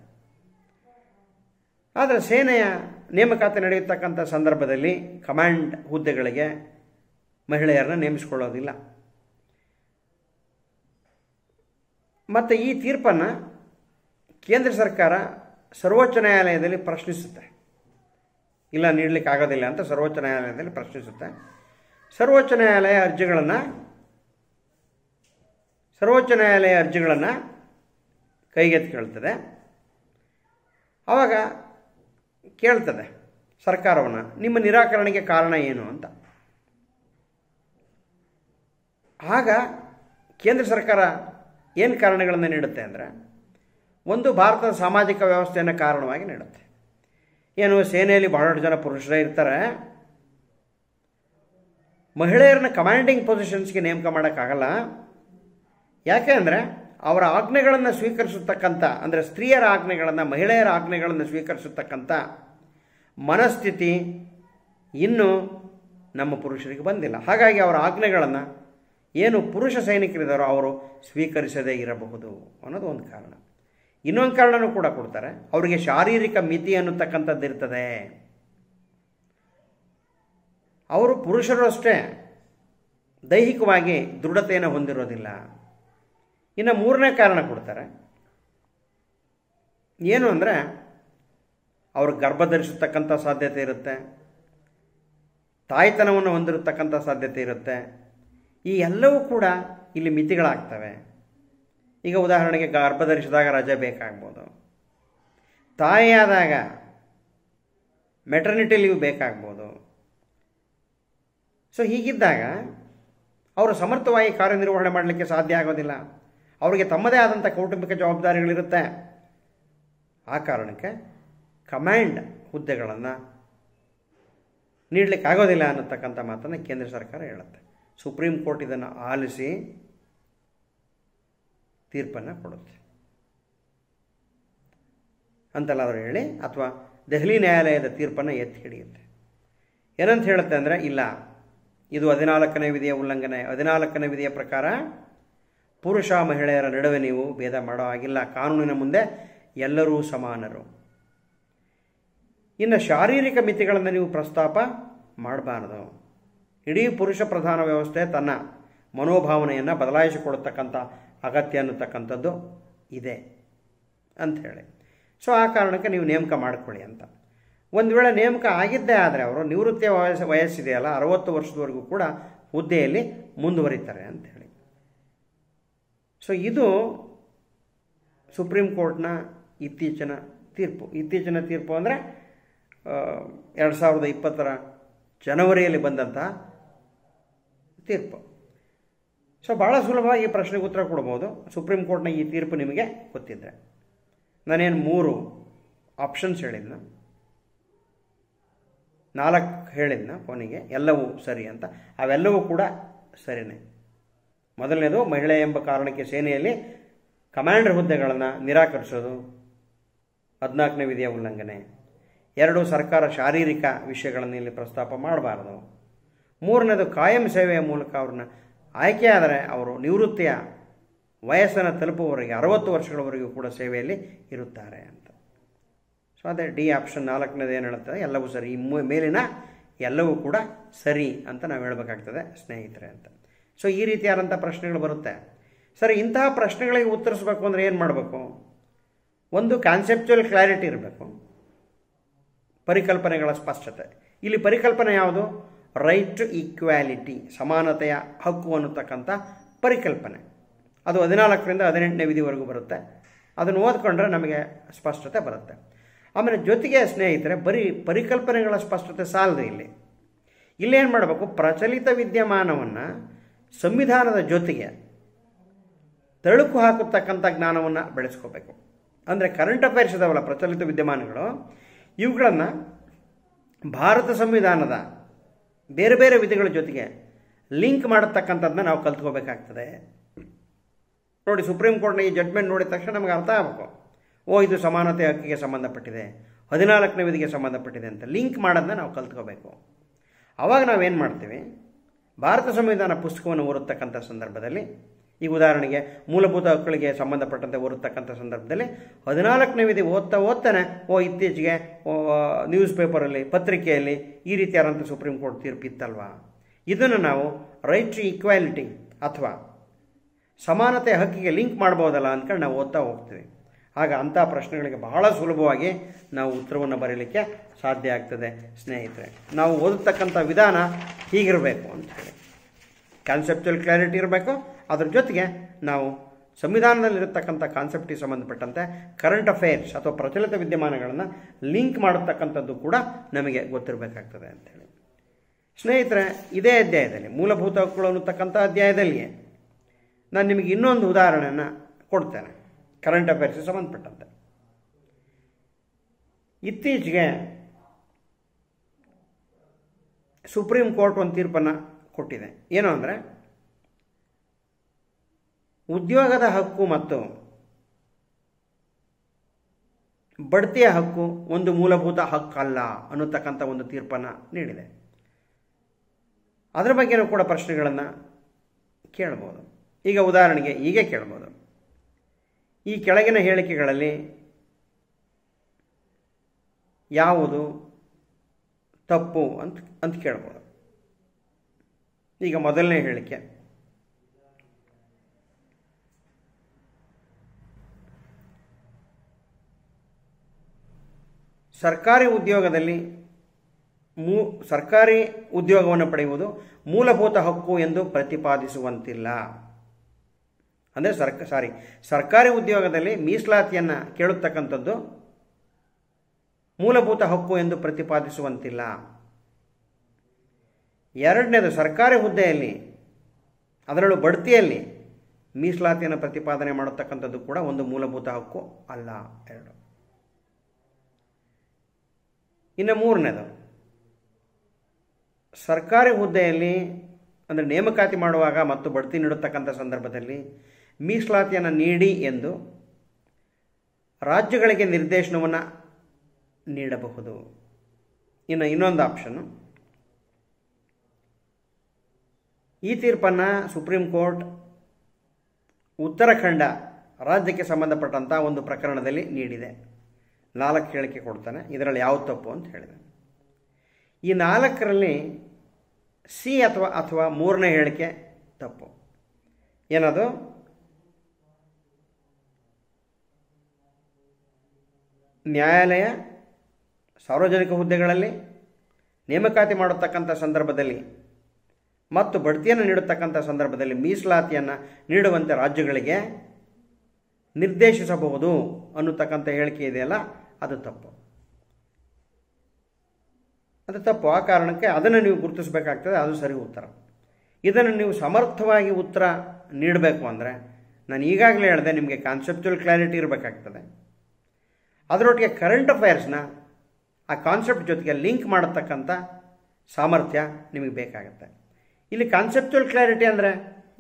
ಆದರೆ ಸೇನೆಯ ನೇಮಕಾತಿ ನಡೆಯತಕ್ಕಂಥ ಸಂದರ್ಭದಲ್ಲಿ ಕಮಾಂಡ್ ಹುದ್ದೆಗಳಿಗೆ ಮಹಿಳೆಯರನ್ನ ನೇಮಿಸಿಕೊಳ್ಳೋದಿಲ್ಲ ಮತ್ತು ಈ ತೀರ್ಪನ್ನು ಕೇಂದ್ರ ಸರ್ಕಾರ ಸರ್ವೋಚ್ಚ ನ್ಯಾಯಾಲಯದಲ್ಲಿ ಪ್ರಶ್ನಿಸುತ್ತೆ ಇಲ್ಲ ನೀಡಲಿಕ್ಕೆ ಆಗೋದಿಲ್ಲ ಅಂತ ಸರ್ವೋಚ್ಚ ನ್ಯಾಯಾಲಯದಲ್ಲಿ ಪ್ರಶ್ನಿಸುತ್ತೆ ಸರ್ವೋಚ್ಚ ನ್ಯಾಯಾಲಯ ಅರ್ಜಿಗಳನ್ನು ಸರ್ವೋಚ್ಚ ನ್ಯಾಯಾಲಯ ಅರ್ಜಿಗಳನ್ನು ಕೈಗೆತ್ತಿಕೊಳ್ತದೆ ಆವಾಗ ಕೇಳ್ತದೆ ಸರ್ಕಾರವನ್ನು ನಿಮ್ಮ ನಿರಾಕರಣೆಗೆ ಕಾರಣ ಏನು ಅಂತ ಆಗ ಕೇಂದ್ರ ಸರ್ಕಾರ ಏನು ಕಾರಣಗಳನ್ನು ನೀಡುತ್ತೆ ಅಂದರೆ ಒಂದು ಭಾರತದ ಸಾಮಾಜಿಕ ವ್ಯವಸ್ಥೆಯನ್ನು ಕಾರಣವಾಗಿ ನೀಡುತ್ತೆ ಏನು ಸೇನೆಯಲ್ಲಿ ಬಹಳಷ್ಟು ಜನ ಪುರುಷರೇ ಇರ್ತಾರೆ ಮಹಿಳೆಯರನ್ನ ಕಮಾಂಡಿಂಗ್ ಪೊಸಿಷನ್ಸ್ಗೆ ನೇಮಕ ಮಾಡೋಕ್ಕಾಗಲ್ಲ ಯಾಕೆ ಅಂದರೆ ಅವರ ಆಜ್ಞೆಗಳನ್ನು ಸ್ವೀಕರಿಸತಕ್ಕಂಥ ಅಂದರೆ ಸ್ತ್ರೀಯರ ಆಜ್ಞೆಗಳನ್ನು ಮಹಿಳೆಯರ ಆಜ್ಞೆಗಳನ್ನು ಸ್ವೀಕರಿಸತಕ್ಕಂಥ ಮನಸ್ಥಿತಿ ಇನ್ನೂ ನಮ್ಮ ಪುರುಷರಿಗೆ ಬಂದಿಲ್ಲ ಹಾಗಾಗಿ ಅವರ ಆಜ್ಞೆಗಳನ್ನು ಏನು ಪುರುಷ ಸೈನಿಕರಿದ್ದಾರೋ ಅವರು ಸ್ವೀಕರಿಸದೇ ಇರಬಹುದು ಅನ್ನೋದು ಒಂದು ಕಾರಣ ಇನ್ನೊಂದು ಕಾರಣನೂ ಕೂಡ ಕೊಡ್ತಾರೆ ಅವರಿಗೆ ಶಾರೀರಿಕ ಮಿತಿ ಅನ್ನತಕ್ಕಂಥದ್ದು ಇರ್ತದೆ ಅವರು ಪುರುಷರು ಅಷ್ಟೇ ದೈಹಿಕವಾಗಿ ದೃಢತೆಯನ್ನು ಹೊಂದಿರೋದಿಲ್ಲ ಇನ್ನು ಮೂರನೇ ಕಾರಣ ಕೊಡ್ತಾರೆ ಏನು ಅಂದರೆ ಅವರು ಗರ್ಭ ಧರಿಸತಕ್ಕಂಥ ಸಾಧ್ಯತೆ ಇರುತ್ತೆ ತಾಯ್ತನವನ್ನು ಹೊಂದಿರತಕ್ಕಂಥ ಸಾಧ್ಯತೆ ಇರುತ್ತೆ ಈ ಎಲ್ಲವೂ ಕೂಡ ಇಲ್ಲಿ ಮಿತಿಗಳಾಗ್ತವೆ ಈಗ ಉದಾಹರಣೆಗೆ ಗರ್ಭ ಧರಿಸಿದಾಗ ರಜೆ ಬೇಕಾಗ್ಬೋದು ತಾಯಿಯಾದಾಗ ಮೆಟರ್ನಿಟಿ ಲೀವ್ ಬೇಕಾಗ್ಬೋದು ಸೊ ಹೀಗಿದ್ದಾಗ ಅವರು ಸಮರ್ಥವಾಗಿ ಕಾರ್ಯನಿರ್ವಹಣೆ ಮಾಡಲಿಕ್ಕೆ ಸಾಧ್ಯ ಆಗೋದಿಲ್ಲ ಅವರಿಗೆ ತಮ್ಮದೇ ಆದಂಥ ಕೌಟುಂಬಿಕ ಜವಾಬ್ದಾರಿಗಳಿರುತ್ತೆ ಆ ಕಾರಣಕ್ಕೆ ಕಮ್ಯಾಂಡ್ ಹುದ್ದೆಗಳನ್ನು ನೀಡಲಿಕ್ಕಾಗೋದಿಲ್ಲ ಅನ್ನತಕ್ಕಂಥ ಮಾತನ್ನು ಕೇಂದ್ರ ಸರ್ಕಾರ ಹೇಳುತ್ತೆ ಸುಪ್ರೀಂ ಕೋರ್ಟ್ ಇದನ್ನು ಆಲಿಸಿ ತೀರ್ಪನ್ನು ಕೊಡುತ್ತೆ ಅವರು ಹೇಳಿ ಅಥವಾ ದೆಹಲಿ ನ್ಯಾಯಾಲಯದ ತೀರ್ಪನ್ನು ಎತ್ತಿ ಹಿಡಿಯುತ್ತೆ ಏನಂತ ಹೇಳುತ್ತೆ ಅಂದರೆ ಇಲ್ಲ ಇದು ಹದಿನಾಲ್ಕನೇ ವಿಧಿಯ ಉಲ್ಲಂಘನೆ ಹದಿನಾಲ್ಕನೇ ವಿಧಿಯ ಪ್ರಕಾರ ಪುರುಷ ಮಹಿಳೆಯರ ನಡುವೆ ನೀವು ಭೇದ ಮಾಡೋ ಹಾಗಿಲ್ಲ ಕಾನೂನಿನ ಮುಂದೆ ಎಲ್ಲರೂ ಸಮಾನರು ಇನ್ನು ಶಾರೀರಿಕ ಮಿತಿಗಳನ್ನು ನೀವು ಪ್ರಸ್ತಾಪ ಮಾಡಬಾರದು ಇಡೀ ಪುರುಷ ಪ್ರಧಾನ ವ್ಯವಸ್ಥೆ ತನ್ನ ಮನೋಭಾವನೆಯನ್ನು ಬದಲಾಯಿಸಿಕೊಡತಕ್ಕಂಥ ಅಗತ್ಯ ಅನ್ನತಕ್ಕಂಥದ್ದು ಇದೆ ಅಂಥೇಳಿ ಸೊ ಆ ಕಾರಣಕ್ಕೆ ನೀವು ನೇಮಕ ಮಾಡಿಕೊಳ್ಳಿ ಅಂತ ಒಂದು ವೇಳೆ ನೇಮಕ ಆಗಿದ್ದೇ ಆದರೆ ಅವರು ನಿವೃತ್ತಿಯ ವಯಸ್ಸು ವಯಸ್ಸಿದೆಯಲ್ಲ ಅರವತ್ತು ವರ್ಷದವರೆಗೂ ಕೂಡ ಹುದ್ದೆಯಲ್ಲಿ ಮುಂದುವರಿತಾರೆ ಅಂಥೇಳಿ ಸೊ ಇದು ಸುಪ್ರೀಂ ಕೋರ್ಟ್ನ ಇತ್ತೀಚಿನ ತೀರ್ಪು ಇತ್ತೀಚಿನ ತೀರ್ಪು ಅಂದರೆ ಎರಡು ಸಾವಿರದ ಇಪ್ಪತ್ತರ ಜನವರಿಯಲ್ಲಿ ಬಂದಂಥ ತೀರ್ಪು ಸೊ ಭಾಳ ಸುಲಭವಾಗಿ ಈ ಪ್ರಶ್ನೆಗೆ ಉತ್ತರ ಕೊಡ್ಬೋದು ಸುಪ್ರೀಂ ಕೋರ್ಟ್ನ ಈ ತೀರ್ಪು ನಿಮಗೆ ಗೊತ್ತಿದ್ದರೆ ನಾನೇನು ಮೂರು ಆಪ್ಷನ್ಸ್ ಹೇಳಿದ್ನ ನಾಲ್ಕು ಹೇಳಿದ್ನ ಕೊನೆಗೆ ಎಲ್ಲವೂ ಸರಿ ಅಂತ ಅವೆಲ್ಲವೂ ಕೂಡ ಸರಿನೇ ಮೊದಲನೇದು ಮಹಿಳೆ ಎಂಬ ಕಾರಣಕ್ಕೆ ಸೇನೆಯಲ್ಲಿ ಕಮಾಂಡರ್ ಹುದ್ದೆಗಳನ್ನು ನಿರಾಕರಿಸೋದು ಹದಿನಾಲ್ಕನೇ ವಿಧಿಯ ಉಲ್ಲಂಘನೆ ಎರಡು ಸರ್ಕಾರ ಶಾರೀರಿಕ ವಿಷಯಗಳನ್ನು ಇಲ್ಲಿ ಪ್ರಸ್ತಾಪ ಮಾಡಬಾರ್ದು ಮೂರನೇದು ಕಾಯಂ ಸೇವೆಯ ಮೂಲಕ ಅವ್ರನ್ನ ಆಯ್ಕೆಯಾದರೆ ಅವರು ನಿವೃತ್ತಿಯ ವಯಸ್ಸನ್ನು ತಲುಪುವವರೆಗೆ ಅರವತ್ತು ವರ್ಷಗಳವರೆಗೂ ಕೂಡ ಸೇವೆಯಲ್ಲಿ ಇರುತ್ತಾರೆ ಅಂತ ಸೊ ಅದೇ ಡಿ ಆಪ್ಷನ್ ನಾಲ್ಕನೇದು ಏನು ಹೇಳುತ್ತದೆ ಎಲ್ಲವೂ ಸರಿ ಮೇಲಿನ ಎಲ್ಲವೂ ಕೂಡ ಸರಿ ಅಂತ ನಾವು ಹೇಳಬೇಕಾಗ್ತದೆ ಸ್ನೇಹಿತರೆ ಅಂತ ಸೊ ಈ ರೀತಿಯಾದಂಥ ಪ್ರಶ್ನೆಗಳು ಬರುತ್ತೆ ಸರಿ ಇಂತಹ ಪ್ರಶ್ನೆಗಳಿಗೆ ಉತ್ತರಿಸಬೇಕು ಅಂದರೆ ಏನು ಮಾಡಬೇಕು ಒಂದು ಕಾನ್ಸೆಪ್ಚುಯಲ್ ಕ್ಲಾರಿಟಿ ಇರಬೇಕು ಪರಿಕಲ್ಪನೆಗಳ ಸ್ಪಷ್ಟತೆ ಇಲ್ಲಿ ಪರಿಕಲ್ಪನೆ ಯಾವುದು ರೈಟ್ ಟು ಈಕ್ವಾಲಿಟಿ ಸಮಾನತೆಯ ಹಕ್ಕು ಅನ್ನತಕ್ಕಂಥ ಪರಿಕಲ್ಪನೆ ಅದು ಹದಿನಾಲ್ಕರಿಂದ ಹದಿನೆಂಟನೇ ವಿಧಿವರೆಗೂ ಬರುತ್ತೆ ಅದನ್ನು ಓದ್ಕೊಂಡ್ರೆ ನಮಗೆ ಸ್ಪಷ್ಟತೆ ಬರುತ್ತೆ ಆಮೇಲೆ ಜೊತೆಗೆ ಸ್ನೇಹಿತರೆ ಬರೀ ಪರಿಕಲ್ಪನೆಗಳ ಸ್ಪಷ್ಟತೆ ಸಾಲದು ಇಲ್ಲಿ ಇಲ್ಲೇನು ಮಾಡಬೇಕು ಪ್ರಚಲಿತ ವಿದ್ಯಮಾನವನ್ನು ಸಂವಿಧಾನದ ಜೊತೆಗೆ ತಳುಕು ಹಾಕತಕ್ಕಂಥ ಜ್ಞಾನವನ್ನು ಬೆಳೆಸ್ಕೋಬೇಕು ಅಂದರೆ ಕರೆಂಟ್ ಅಫೇರ್ಸ್ ಇದಾವಲ್ಲ ಪ್ರಚಲಿತ ವಿದ್ಯಮಾನಗಳು ಇವುಗಳನ್ನು ಭಾರತ ಸಂವಿಧಾನದ ಬೇರೆ ಬೇರೆ ವಿಧಗಳ ಜೊತೆಗೆ ಲಿಂಕ್ ಮಾಡತಕ್ಕಂಥದ್ದನ್ನ ನಾವು ಕಲ್ತ್ಕೋಬೇಕಾಗ್ತದೆ ನೋಡಿ ಸುಪ್ರೀಂ ಕೋರ್ಟ್ನ ಈ ಜಡ್ಮೆಂಟ್ ನೋಡಿದ ತಕ್ಷಣ ನಮಗೆ ಅರ್ಥ ಆಗಬೇಕು ಓ ಇದು ಸಮಾನತೆ ಹಕ್ಕಿಗೆ ಸಂಬಂಧಪಟ್ಟಿದೆ ಹದಿನಾಲ್ಕನೇ ವಿಧಿಗೆ ಸಂಬಂಧಪಟ್ಟಿದೆ ಅಂತ ಲಿಂಕ್ ಮಾಡೋದನ್ನ ನಾವು ಕಲ್ತ್ಕೋಬೇಕು ಆವಾಗ ನಾವೇನು ಮಾಡ್ತೀವಿ ಭಾರತ ಸಂವಿಧಾನ ಪುಸ್ತಕವನ್ನು ಓದತಕ್ಕಂಥ ಸಂದರ್ಭದಲ್ಲಿ ಈಗ ಉದಾಹರಣೆಗೆ ಮೂಲಭೂತ ಹಕ್ಕುಗಳಿಗೆ ಸಂಬಂಧಪಟ್ಟಂತೆ ಓದತಕ್ಕಂಥ ಸಂದರ್ಭದಲ್ಲಿ ಹದಿನಾಲ್ಕನೇ ವಿಧಿ ಓದ್ತಾ ಓದ್ತಾನೆ ಓ ಇತ್ತೀಚೆಗೆ ನ್ಯೂಸ್ ಪೇಪರಲ್ಲಿ ಪತ್ರಿಕೆಯಲ್ಲಿ ಈ ರೀತಿಯಾದಂಥ ಸುಪ್ರೀಂ ಕೋರ್ಟ್ ತೀರ್ಪು ಇದನ್ನು ನಾವು ರೈಟ್ ಟು ಈಕ್ವಾಲಿಟಿ ಅಥವಾ ಸಮಾನತೆ ಹಕ್ಕಿಗೆ ಲಿಂಕ್ ಮಾಡ್ಬೋದಲ್ಲ ಅಂದ್ಕೊಂಡು ನಾವು ಓದ್ತಾ ಹೋಗ್ತೀವಿ ಆಗ ಅಂಥ ಪ್ರಶ್ನೆಗಳಿಗೆ ಬಹಳ ಸುಲಭವಾಗಿ ನಾವು ಉತ್ತರವನ್ನು ಬರೀಲಿಕ್ಕೆ ಸಾಧ್ಯ ಆಗ್ತದೆ ಸ್ನೇಹಿತರೆ ನಾವು ಓದತಕ್ಕಂಥ ವಿಧಾನ ಹೀಗಿರಬೇಕು ಅಂತ ಹೇಳಿ ಕಾನ್ಸೆಪ್ಚುಯಲ್ ಕ್ಲಾರಿಟಿ ಇರಬೇಕು ಅದರ ಜೊತೆಗೆ ನಾವು ಸಂವಿಧಾನದಲ್ಲಿರತಕ್ಕಂಥ ಕಾನ್ಸೆಪ್ಟಿಗೆ ಸಂಬಂಧಪಟ್ಟಂತೆ ಕರೆಂಟ್ ಅಫೇರ್ಸ್ ಅಥವಾ ಪ್ರಚಲಿತ ವಿದ್ಯಮಾನಗಳನ್ನು ಲಿಂಕ್ ಮಾಡತಕ್ಕಂಥದ್ದು ಕೂಡ ನಮಗೆ ಗೊತ್ತಿರಬೇಕಾಗ್ತದೆ ಅಂಥೇಳಿ ಸ್ನೇಹಿತರೆ ಇದೇ ಅಧ್ಯಾಯದಲ್ಲಿ ಮೂಲಭೂತ ಹಕ್ಕುಗಳು ಅನ್ನತಕ್ಕಂಥ ಅಧ್ಯಾಯದಲ್ಲಿಯೇ ನಾನು ನಿಮಗೆ ಇನ್ನೊಂದು ಉದಾಹರಣೆಯನ್ನು ಕೊಡ್ತೇನೆ ಕರೆಂಟ್ ಅಫೇರ್ಸ್ಗೆ ಸಂಬಂಧಪಟ್ಟಂತೆ ಇತ್ತೀಚೆಗೆ ಸುಪ್ರೀಂ ಕೋರ್ಟ್ ಒಂದು ತೀರ್ಪನ್ನು ಕೊಟ್ಟಿದೆ ಏನು ಅಂದರೆ ಉದ್ಯೋಗದ ಹಕ್ಕು ಮತ್ತು ಬಡ್ತಿಯ ಹಕ್ಕು ಒಂದು ಮೂಲಭೂತ ಹಕ್ಕಲ್ಲ ಅನ್ನತಕ್ಕಂಥ ಒಂದು ತೀರ್ಪನ್ನು ನೀಡಿದೆ ಅದರ ಬಗ್ಗೆ ಕೂಡ ಪ್ರಶ್ನೆಗಳನ್ನು ಕೇಳ್ಬೋದು ಈಗ ಉದಾಹರಣೆಗೆ ಈಗ ಕೇಳ್ಬೋದು ಈ ಕೆಳಗಿನ ಹೇಳಿಕೆಗಳಲ್ಲಿ ಯಾವುದು ತಪ್ಪು ಅಂತ ಅಂತ ಕೇಳ್ಬೋದು ಈಗ ಮೊದಲನೇ ಹೇಳಿಕೆ ಸರ್ಕಾರಿ ಉದ್ಯೋಗದಲ್ಲಿ ಮೂ ಸರ್ಕಾರಿ ಉದ್ಯೋಗವನ್ನು ಪಡೆಯುವುದು ಮೂಲಭೂತ ಹಕ್ಕು ಎಂದು ಪ್ರತಿಪಾದಿಸುವಂತಿಲ್ಲ ಅಂದರೆ ಸರ್ಕ ಸಾರಿ ಸರ್ಕಾರಿ ಉದ್ಯೋಗದಲ್ಲಿ ಮೀಸಲಾತಿಯನ್ನು ಕೇಳುತ್ತಕ್ಕಂಥದ್ದು ಮೂಲಭೂತ ಹಕ್ಕು ಎಂದು ಪ್ರತಿಪಾದಿಸುವಂತಿಲ್ಲ ಎರಡನೇದು ಸರ್ಕಾರಿ ಹುದ್ದೆಯಲ್ಲಿ ಅದರಲ್ಲೂ ಬಡ್ತಿಯಲ್ಲಿ ಮೀಸಲಾತಿಯನ್ನು ಪ್ರತಿಪಾದನೆ ಮಾಡತಕ್ಕಂಥದ್ದು ಕೂಡ ಒಂದು ಮೂಲಭೂತ ಹಕ್ಕು ಅಲ್ಲ ಎರಡು ಇನ್ನು ಮೂರನೇದು ಸರ್ಕಾರಿ ಹುದ್ದೆಯಲ್ಲಿ ಅಂದರೆ ನೇಮಕಾತಿ ಮಾಡುವಾಗ ಮತ್ತು ಬಡ್ತಿ ನೀಡತಕ್ಕಂಥ ಸಂದರ್ಭದಲ್ಲಿ ಮೀಸಲಾತಿಯನ್ನು ನೀಡಿ ಎಂದು ರಾಜ್ಯಗಳಿಗೆ ನಿರ್ದೇಶನವನ್ನು ನೀಡಬಹುದು ಇನ್ನು ಇನ್ನೊಂದು ಆಪ್ಷನ್ನು ಈ ತೀರ್ಪನ್ನು ಸುಪ್ರೀಂ ಕೋರ್ಟ್ ಉತ್ತರಾಖಂಡ ರಾಜ್ಯಕ್ಕೆ ಸಂಬಂಧಪಟ್ಟಂಥ ಒಂದು ಪ್ರಕರಣದಲ್ಲಿ ನೀಡಿದೆ ನಾಲ್ಕು ಹೇಳಿಕೆ ಕೊಡ್ತಾನೆ ಇದರಲ್ಲಿ ಯಾವ ತಪ್ಪು ಅಂತ ಹೇಳಿದೆ ಈ ನಾಲ್ಕರಲ್ಲಿ ಸಿ ಅಥವಾ ಅಥವಾ ಮೂರನೇ ಹೇಳಿಕೆ ತಪ್ಪು ಏನದು ನ್ಯಾಯಾಲಯ ಸಾರ್ವಜನಿಕ ಹುದ್ದೆಗಳಲ್ಲಿ ನೇಮಕಾತಿ ಮಾಡತಕ್ಕಂಥ ಸಂದರ್ಭದಲ್ಲಿ ಮತ್ತು ಬಡ್ತಿಯನ್ನು ನೀಡತಕ್ಕಂಥ ಸಂದರ್ಭದಲ್ಲಿ ಮೀಸಲಾತಿಯನ್ನು ನೀಡುವಂತೆ ರಾಜ್ಯಗಳಿಗೆ ನಿರ್ದೇಶಿಸಬಹುದು ಅನ್ನತಕ್ಕಂಥ ಹೇಳಿಕೆ ಇದೆಯಲ್ಲ ಅದು ತಪ್ಪು ಅದು ತಪ್ಪು ಆ ಕಾರಣಕ್ಕೆ ಅದನ್ನು ನೀವು ಗುರುತಿಸಬೇಕಾಗ್ತದೆ ಅದು ಸರಿ ಉತ್ತರ ಇದನ್ನು ನೀವು ಸಮರ್ಥವಾಗಿ ಉತ್ತರ ನೀಡಬೇಕು ಅಂದರೆ ನಾನು ಈಗಾಗಲೇ ಹೇಳಿದೆ ನಿಮಗೆ ಕಾನ್ಸೆಪ್ಟುವಲ್ ಕ್ಲಾರಿಟಿ ಇರಬೇಕಾಗ್ತದೆ ಅದರೊಟ್ಟಿಗೆ ಕರೆಂಟ್ ಅಫೇರ್ಸ್ನ ಆ ಕಾನ್ಸೆಪ್ಟ್ ಜೊತೆಗೆ ಲಿಂಕ್ ಮಾಡತಕ್ಕಂಥ ಸಾಮರ್ಥ್ಯ ನಿಮಗೆ ಬೇಕಾಗುತ್ತೆ ಇಲ್ಲಿ ಕಾನ್ಸೆಪ್ಟುವಲ್ ಕ್ಲಾರಿಟಿ ಅಂದರೆ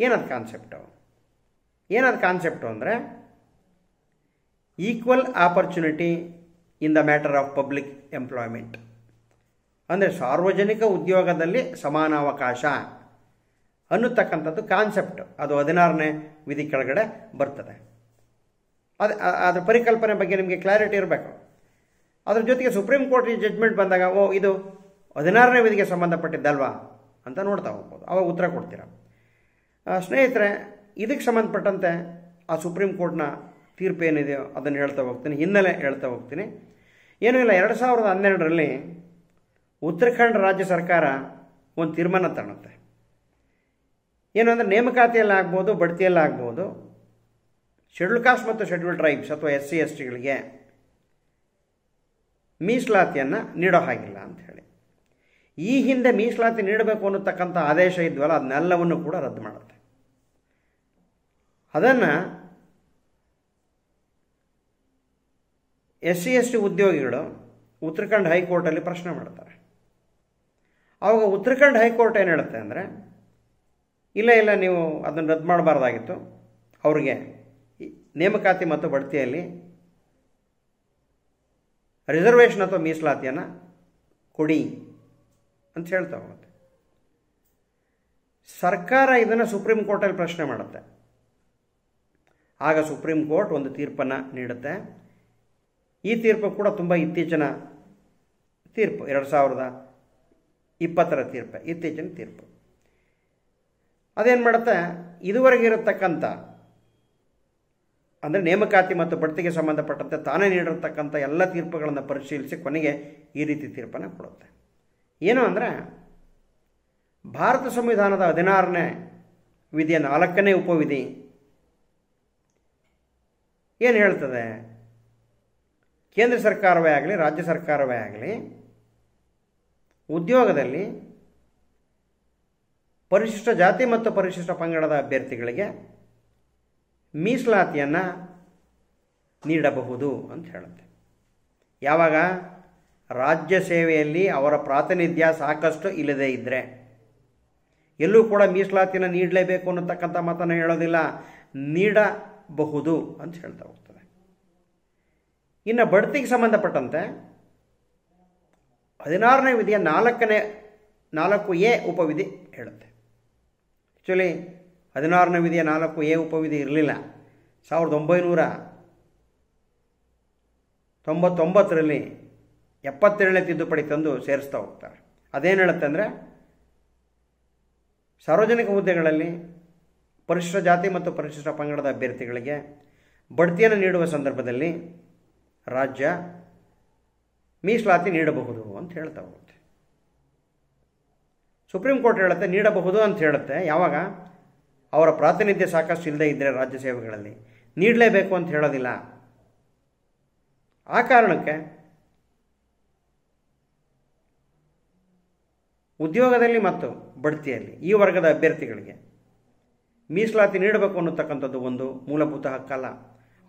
ಏನದು ಕಾನ್ಸೆಪ್ಟು ಏನದು ಕಾನ್ಸೆಪ್ಟು ಅಂದರೆ equal opportunity in the matter of public employment ಅಂದರೆ ಸಾರ್ವಜನಿಕ ಉದ್ಯೋಗದಲ್ಲಿ ಸಮಾನಾವಕಾಶ ಅನ್ನತಕ್ಕಂಥದ್ದು ಕಾನ್ಸೆಪ್ಟ್ ಅದು ಹದಿನಾರನೇ ವಿಧಿ ಕೆಳಗಡೆ ಬರ್ತದೆ ಅದು ಅದರ ಪರಿಕಲ್ಪನೆ ಬಗ್ಗೆ ನಿಮಗೆ ಕ್ಲಾರಿಟಿ ಇರಬೇಕು ಅದ್ರ ಜೊತೆಗೆ ಸುಪ್ರೀಂ ಕೋರ್ಟ್ ಜಜ್ಮೆಂಟ್ ಬಂದಾಗ ಓ ಇದು ಹದಿನಾರನೇ ವಿಧಿಗೆ ಸಂಬಂಧಪಟ್ಟಿದ್ದಲ್ವಾ ಅಂತ ನೋಡ್ತಾ ಹೋಗ್ಬೋದು ಅವಾಗ ಉತ್ತರ ಕೊಡ್ತೀರ ಸ್ನೇಹಿತರೆ ಇದಕ್ಕೆ ಸಂಬಂಧಪಟ್ಟಂತೆ ಆ ಸುಪ್ರೀಂ ಕೋರ್ಟ್ನ ತೀರ್ಪು ಏನಿದೆಯೋ ಅದನ್ನು ಹೇಳ್ತಾ ಹೋಗ್ತೀನಿ ಹಿನ್ನೆಲೆ ಹೇಳ್ತಾ ಹೋಗ್ತೀನಿ ಏನೂ ಇಲ್ಲ ಎರಡು ಸಾವಿರದ ಹನ್ನೆರಡರಲ್ಲಿ ಉತ್ತರಾಖಂಡ್ ರಾಜ್ಯ ಸರ್ಕಾರ ಒಂದು ತೀರ್ಮಾನ ತಗೊಳುತ್ತೆ ಏನು ಅಂದರೆ ನೇಮಕಾತಿಯಲ್ಲಿ ಆಗ್ಬೋದು ಬಡ್ತಿಯಲ್ಲಿ ಆಗ್ಬೋದು ಶೆಡ್ಯೂಲ್ ಕಾಸ್ಟ್ ಮತ್ತು ಶೆಡ್ಯೂಲ್ ಟ್ರೈಬ್ಸ್ ಅಥವಾ ಎಸ್ ಸಿ ಎಸ್ ಟಿಗಳಿಗೆ ಮೀಸಲಾತಿಯನ್ನು ನೀಡೋ ಹಾಗಿಲ್ಲ ಹೇಳಿ ಈ ಹಿಂದೆ ಮೀಸಲಾತಿ ನೀಡಬೇಕು ಅನ್ನತಕ್ಕಂಥ ಆದೇಶ ಇದ್ವಲ್ಲ ಅದನ್ನೆಲ್ಲವನ್ನು ಕೂಡ ರದ್ದು ಮಾಡುತ್ತೆ ಅದನ್ನು ಎಸ್ ಸಿ ಎಸ್ ಟಿ ಉದ್ಯೋಗಿಗಳು ಉತ್ತರಾಖಂಡ್ ಹೈಕೋರ್ಟಲ್ಲಿ ಪ್ರಶ್ನೆ ಮಾಡ್ತಾರೆ ಆವಾಗ ಉತ್ತರಾಖಂಡ್ ಹೈಕೋರ್ಟ್ ಏನು ಹೇಳುತ್ತೆ ಅಂದರೆ ಇಲ್ಲ ಇಲ್ಲ ನೀವು ಅದನ್ನು ರದ್ದು ಮಾಡಬಾರ್ದಾಗಿತ್ತು ಅವ್ರಿಗೆ ನೇಮಕಾತಿ ಮತ್ತು ಬಡ್ತಿಯಲ್ಲಿ ರಿಸರ್ವೇಷನ್ ಅಥವಾ ಮೀಸಲಾತಿಯನ್ನು ಕೊಡಿ ಅಂತ ಹೇಳ್ತಾ ಹೋಗುತ್ತೆ ಸರ್ಕಾರ ಇದನ್ನು ಸುಪ್ರೀಂ ಕೋರ್ಟಲ್ಲಿ ಪ್ರಶ್ನೆ ಮಾಡುತ್ತೆ ಆಗ ಸುಪ್ರೀಂ ಕೋರ್ಟ್ ಒಂದು ತೀರ್ಪನ್ನು ನೀಡುತ್ತೆ ಈ ತೀರ್ಪು ಕೂಡ ತುಂಬ ಇತ್ತೀಚಿನ ತೀರ್ಪು ಎರಡು ಸಾವಿರದ ಇಪ್ಪತ್ತರ ತೀರ್ಪು ಇತ್ತೀಚಿನ ತೀರ್ಪು ಅದೇನು ಮಾಡುತ್ತೆ ಇದುವರೆಗೆ ಇರತಕ್ಕಂಥ ಅಂದರೆ ನೇಮಕಾತಿ ಮತ್ತು ಬಡ್ತಿಗೆ ಸಂಬಂಧಪಟ್ಟಂತೆ ತಾನೇ ನೀಡಿರತಕ್ಕಂಥ ಎಲ್ಲ ತೀರ್ಪುಗಳನ್ನು ಪರಿಶೀಲಿಸಿ ಕೊನೆಗೆ ಈ ರೀತಿ ತೀರ್ಪನ್ನು ಕೊಡುತ್ತೆ ಏನು ಅಂದರೆ ಭಾರತ ಸಂವಿಧಾನದ ಹದಿನಾರನೇ ವಿಧಿಯ ನಾಲ್ಕನೇ ಉಪವಿಧಿ ಏನು ಹೇಳ್ತದೆ ಕೇಂದ್ರ ಸರ್ಕಾರವೇ ಆಗಲಿ ರಾಜ್ಯ ಸರ್ಕಾರವೇ ಆಗಲಿ ಉದ್ಯೋಗದಲ್ಲಿ ಪರಿಶಿಷ್ಟ ಜಾತಿ ಮತ್ತು ಪರಿಶಿಷ್ಟ ಪಂಗಡದ ಅಭ್ಯರ್ಥಿಗಳಿಗೆ ಮೀಸಲಾತಿಯನ್ನು ನೀಡಬಹುದು ಅಂತ ಹೇಳುತ್ತೆ ಯಾವಾಗ ರಾಜ್ಯ ಸೇವೆಯಲ್ಲಿ ಅವರ ಪ್ರಾತಿನಿಧ್ಯ ಸಾಕಷ್ಟು ಇಲ್ಲದೇ ಇದ್ದರೆ ಎಲ್ಲೂ ಕೂಡ ಮೀಸಲಾತಿಯನ್ನು ನೀಡಲೇಬೇಕು ಅನ್ನತಕ್ಕಂಥ ಮಾತನ್ನು ಹೇಳೋದಿಲ್ಲ ನೀಡಬಹುದು ಅಂತ ಹೇಳ್ತಾ ಇನ್ನು ಬಡ್ತಿಗೆ ಸಂಬಂಧಪಟ್ಟಂತೆ ಹದಿನಾರನೇ ವಿಧಿಯ ನಾಲ್ಕನೇ ನಾಲ್ಕು ಎ ಉಪವಿಧಿ ಹೇಳುತ್ತೆ ಆ್ಯಕ್ಚುಲಿ ಹದಿನಾರನೇ ವಿಧಿಯ ನಾಲ್ಕು ಎ ಉಪವಿಧಿ ಇರಲಿಲ್ಲ ಸಾವಿರದ ಒಂಬೈನೂರ ತೊಂಬತ್ತೊಂಬತ್ತರಲ್ಲಿ ಎಪ್ಪತ್ತೇಳನೇ ತಿದ್ದುಪಡಿ ತಂದು ಸೇರಿಸ್ತಾ ಹೋಗ್ತಾರೆ ಅದೇನು ಹೇಳುತ್ತೆ ಅಂದರೆ ಸಾರ್ವಜನಿಕ ಹುದ್ದೆಗಳಲ್ಲಿ ಪರಿಶಿಷ್ಟ ಜಾತಿ ಮತ್ತು ಪರಿಶಿಷ್ಟ ಪಂಗಡದ ಅಭ್ಯರ್ಥಿಗಳಿಗೆ ಬಡ್ತಿಯನ್ನು ನೀಡುವ ಸಂದರ್ಭದಲ್ಲಿ ರಾಜ್ಯ ಮೀಸಲಾತಿ ನೀಡಬಹುದು ಅಂತ ಹೇಳ್ತಾ ಹೋಗುತ್ತೆ ಸುಪ್ರೀಂ ಕೋರ್ಟ್ ಹೇಳುತ್ತೆ ನೀಡಬಹುದು ಅಂತ ಹೇಳುತ್ತೆ ಯಾವಾಗ ಅವರ ಪ್ರಾತಿನಿಧ್ಯ ಸಾಕಷ್ಟು ಇಲ್ಲದೆ ಇದ್ದರೆ ರಾಜ್ಯ ಸೇವೆಗಳಲ್ಲಿ ನೀಡಲೇಬೇಕು ಅಂತ ಹೇಳೋದಿಲ್ಲ ಆ ಕಾರಣಕ್ಕೆ ಉದ್ಯೋಗದಲ್ಲಿ ಮತ್ತು ಬಡ್ತಿಯಲ್ಲಿ ಈ ವರ್ಗದ ಅಭ್ಯರ್ಥಿಗಳಿಗೆ ಮೀಸಲಾತಿ ನೀಡಬೇಕು ಅನ್ನತಕ್ಕಂಥದ್ದು ಒಂದು ಮೂಲಭೂತ ಹಕ್ಕಲ್ಲ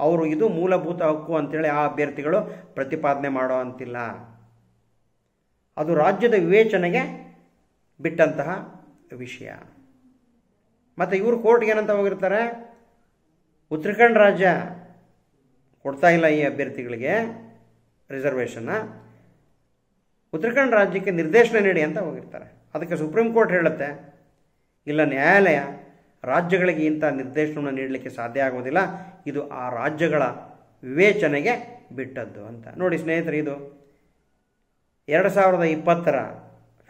ಅವರು ಇದು ಮೂಲಭೂತ ಹಕ್ಕು ಅಂತೇಳಿ ಆ ಅಭ್ಯರ್ಥಿಗಳು ಪ್ರತಿಪಾದನೆ ಮಾಡೋ ಅಂತಿಲ್ಲ ಅದು ರಾಜ್ಯದ ವಿವೇಚನೆಗೆ ಬಿಟ್ಟಂತಹ ವಿಷಯ ಮತ್ತು ಇವರು ಕೋರ್ಟ್ಗೆ ಏನಂತ ಹೋಗಿರ್ತಾರೆ ಉತ್ತರಾಖಂಡ್ ರಾಜ್ಯ ಕೊಡ್ತಾ ಇಲ್ಲ ಈ ಅಭ್ಯರ್ಥಿಗಳಿಗೆ ರಿಸರ್ವೇಷನ್ನ ಉತ್ತರಾಖಂಡ್ ರಾಜ್ಯಕ್ಕೆ ನಿರ್ದೇಶನ ನೀಡಿ ಅಂತ ಹೋಗಿರ್ತಾರೆ ಅದಕ್ಕೆ ಸುಪ್ರೀಂ ಕೋರ್ಟ್ ಹೇಳುತ್ತೆ ಇಲ್ಲ ನ್ಯಾಯಾಲಯ ರಾಜ್ಯಗಳಿಗೆ ಇಂಥ ನಿರ್ದೇಶನವನ್ನು ನೀಡಲಿಕ್ಕೆ ಸಾಧ್ಯ ಆಗುವುದಿಲ್ಲ ಇದು ಆ ರಾಜ್ಯಗಳ ವಿವೇಚನೆಗೆ ಬಿಟ್ಟದ್ದು ಅಂತ ನೋಡಿ ಸ್ನೇಹಿತರೆ ಇದು ಎರಡು ಸಾವಿರದ ಇಪ್ಪತ್ತರ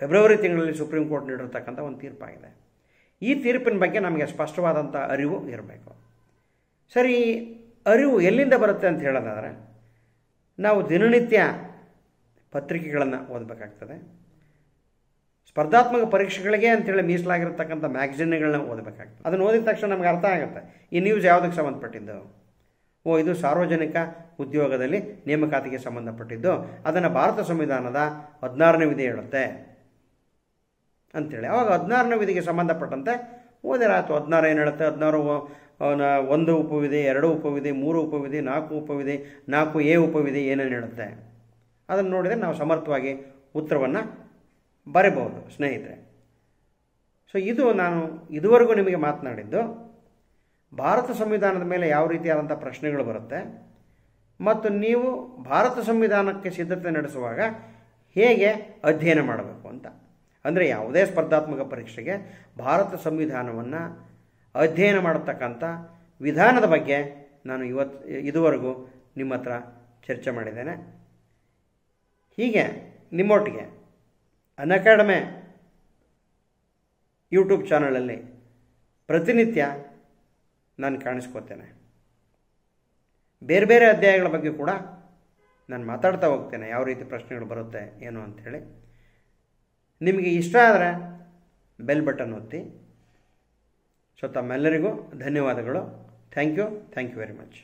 ಫೆಬ್ರವರಿ ತಿಂಗಳಲ್ಲಿ ಸುಪ್ರೀಂ ಕೋರ್ಟ್ ನೀಡಿರ್ತಕ್ಕಂಥ ಒಂದು ತೀರ್ಪಾಗಿದೆ ಈ ತೀರ್ಪಿನ ಬಗ್ಗೆ ನಮಗೆ ಸ್ಪಷ್ಟವಾದಂಥ ಅರಿವು ಇರಬೇಕು ಸರಿ ಅರಿವು ಎಲ್ಲಿಂದ ಬರುತ್ತೆ ಅಂತ ಹೇಳೋದಾದರೆ ನಾವು ದಿನನಿತ್ಯ ಪತ್ರಿಕೆಗಳನ್ನು ಓದಬೇಕಾಗ್ತದೆ ಸ್ಪರ್ಧಾತ್ಮಕ ಪರೀಕ್ಷೆಗಳಿಗೆ ಅಂತೇಳಿ ಮೀಸಲಾಗಿರ್ತಕ್ಕಂಥ ಮ್ಯಾಗ್ಝಿನ್ಗಳನ್ನ ಓದಬೇಕಾಗ್ತದೆ ಅದನ್ನು ಓದಿದ ತಕ್ಷಣ ನಮ್ಗೆ ಅರ್ಥ ಆಗುತ್ತೆ ಈ ನ್ಯೂಸ್ ಯಾವುದಕ್ಕೆ ಸಂಬಂಧಪಟ್ಟಿದ್ದು ಓ ಇದು ಸಾರ್ವಜನಿಕ ಉದ್ಯೋಗದಲ್ಲಿ ನೇಮಕಾತಿಗೆ ಸಂಬಂಧಪಟ್ಟಿದ್ದು ಅದನ್ನು ಭಾರತ ಸಂವಿಧಾನದ ಹದಿನಾರನೇ ವಿಧಿ ಹೇಳುತ್ತೆ ಅಂಥೇಳಿ ಅವಾಗ ಹದಿನಾರನೇ ವಿಧಿಗೆ ಸಂಬಂಧಪಟ್ಟಂತೆ ಓದಿರಾಯ್ತು ಹದಿನಾರು ಏನು ಹೇಳುತ್ತೆ ಹದಿನಾರು ಒಂದು ಉಪವಿಧಿ ಎರಡು ಉಪವಿಧಿ ಮೂರು ಉಪವಿಧಿ ನಾಲ್ಕು ಉಪವಿಧಿ ನಾಲ್ಕು ಎ ಉಪವಿಧಿ ಏನೇನು ಹೇಳುತ್ತೆ ಅದನ್ನು ನೋಡಿದರೆ ನಾವು ಸಮರ್ಥವಾಗಿ ಉತ್ತರವನ್ನು ಬರೆಬಹುದು ಸ್ನೇಹಿತರೆ ಸೊ ಇದು ನಾನು ಇದುವರೆಗೂ ನಿಮಗೆ ಮಾತನಾಡಿದ್ದು ಭಾರತ ಸಂವಿಧಾನದ ಮೇಲೆ ಯಾವ ರೀತಿಯಾದಂಥ ಪ್ರಶ್ನೆಗಳು ಬರುತ್ತೆ ಮತ್ತು ನೀವು ಭಾರತ ಸಂವಿಧಾನಕ್ಕೆ ಸಿದ್ಧತೆ ನಡೆಸುವಾಗ ಹೇಗೆ ಅಧ್ಯಯನ ಮಾಡಬೇಕು ಅಂತ ಅಂದರೆ ಯಾವುದೇ ಸ್ಪರ್ಧಾತ್ಮಕ ಪರೀಕ್ಷೆಗೆ ಭಾರತ ಸಂವಿಧಾನವನ್ನು ಅಧ್ಯಯನ ಮಾಡತಕ್ಕಂಥ ವಿಧಾನದ ಬಗ್ಗೆ ನಾನು ಇವತ್ತು ಇದುವರೆಗೂ ನಿಮ್ಮ ಹತ್ರ ಚರ್ಚೆ ಮಾಡಿದ್ದೇನೆ ಹೀಗೆ ನಿಮ್ಮೊಟ್ಟಿಗೆ ಅನಕಾಡೆಮೆ ಯೂಟ್ಯೂಬ್ ಚಾನಲಲ್ಲಿ ಪ್ರತಿನಿತ್ಯ ನಾನು ಕಾಣಿಸ್ಕೋತೇನೆ ಬೇರೆ ಬೇರೆ ಅಧ್ಯಾಯಗಳ ಬಗ್ಗೆ ಕೂಡ ನಾನು ಮಾತಾಡ್ತಾ ಹೋಗ್ತೇನೆ ಯಾವ ರೀತಿ ಪ್ರಶ್ನೆಗಳು ಬರುತ್ತೆ ಏನು ಅಂಥೇಳಿ ನಿಮಗೆ ಇಷ್ಟ ಆದರೆ ಬೆಲ್ ಬಟನ್ ಒತ್ತಿ ಸೊ ತಮ್ಮೆಲ್ಲರಿಗೂ ಧನ್ಯವಾದಗಳು thank you thank you very much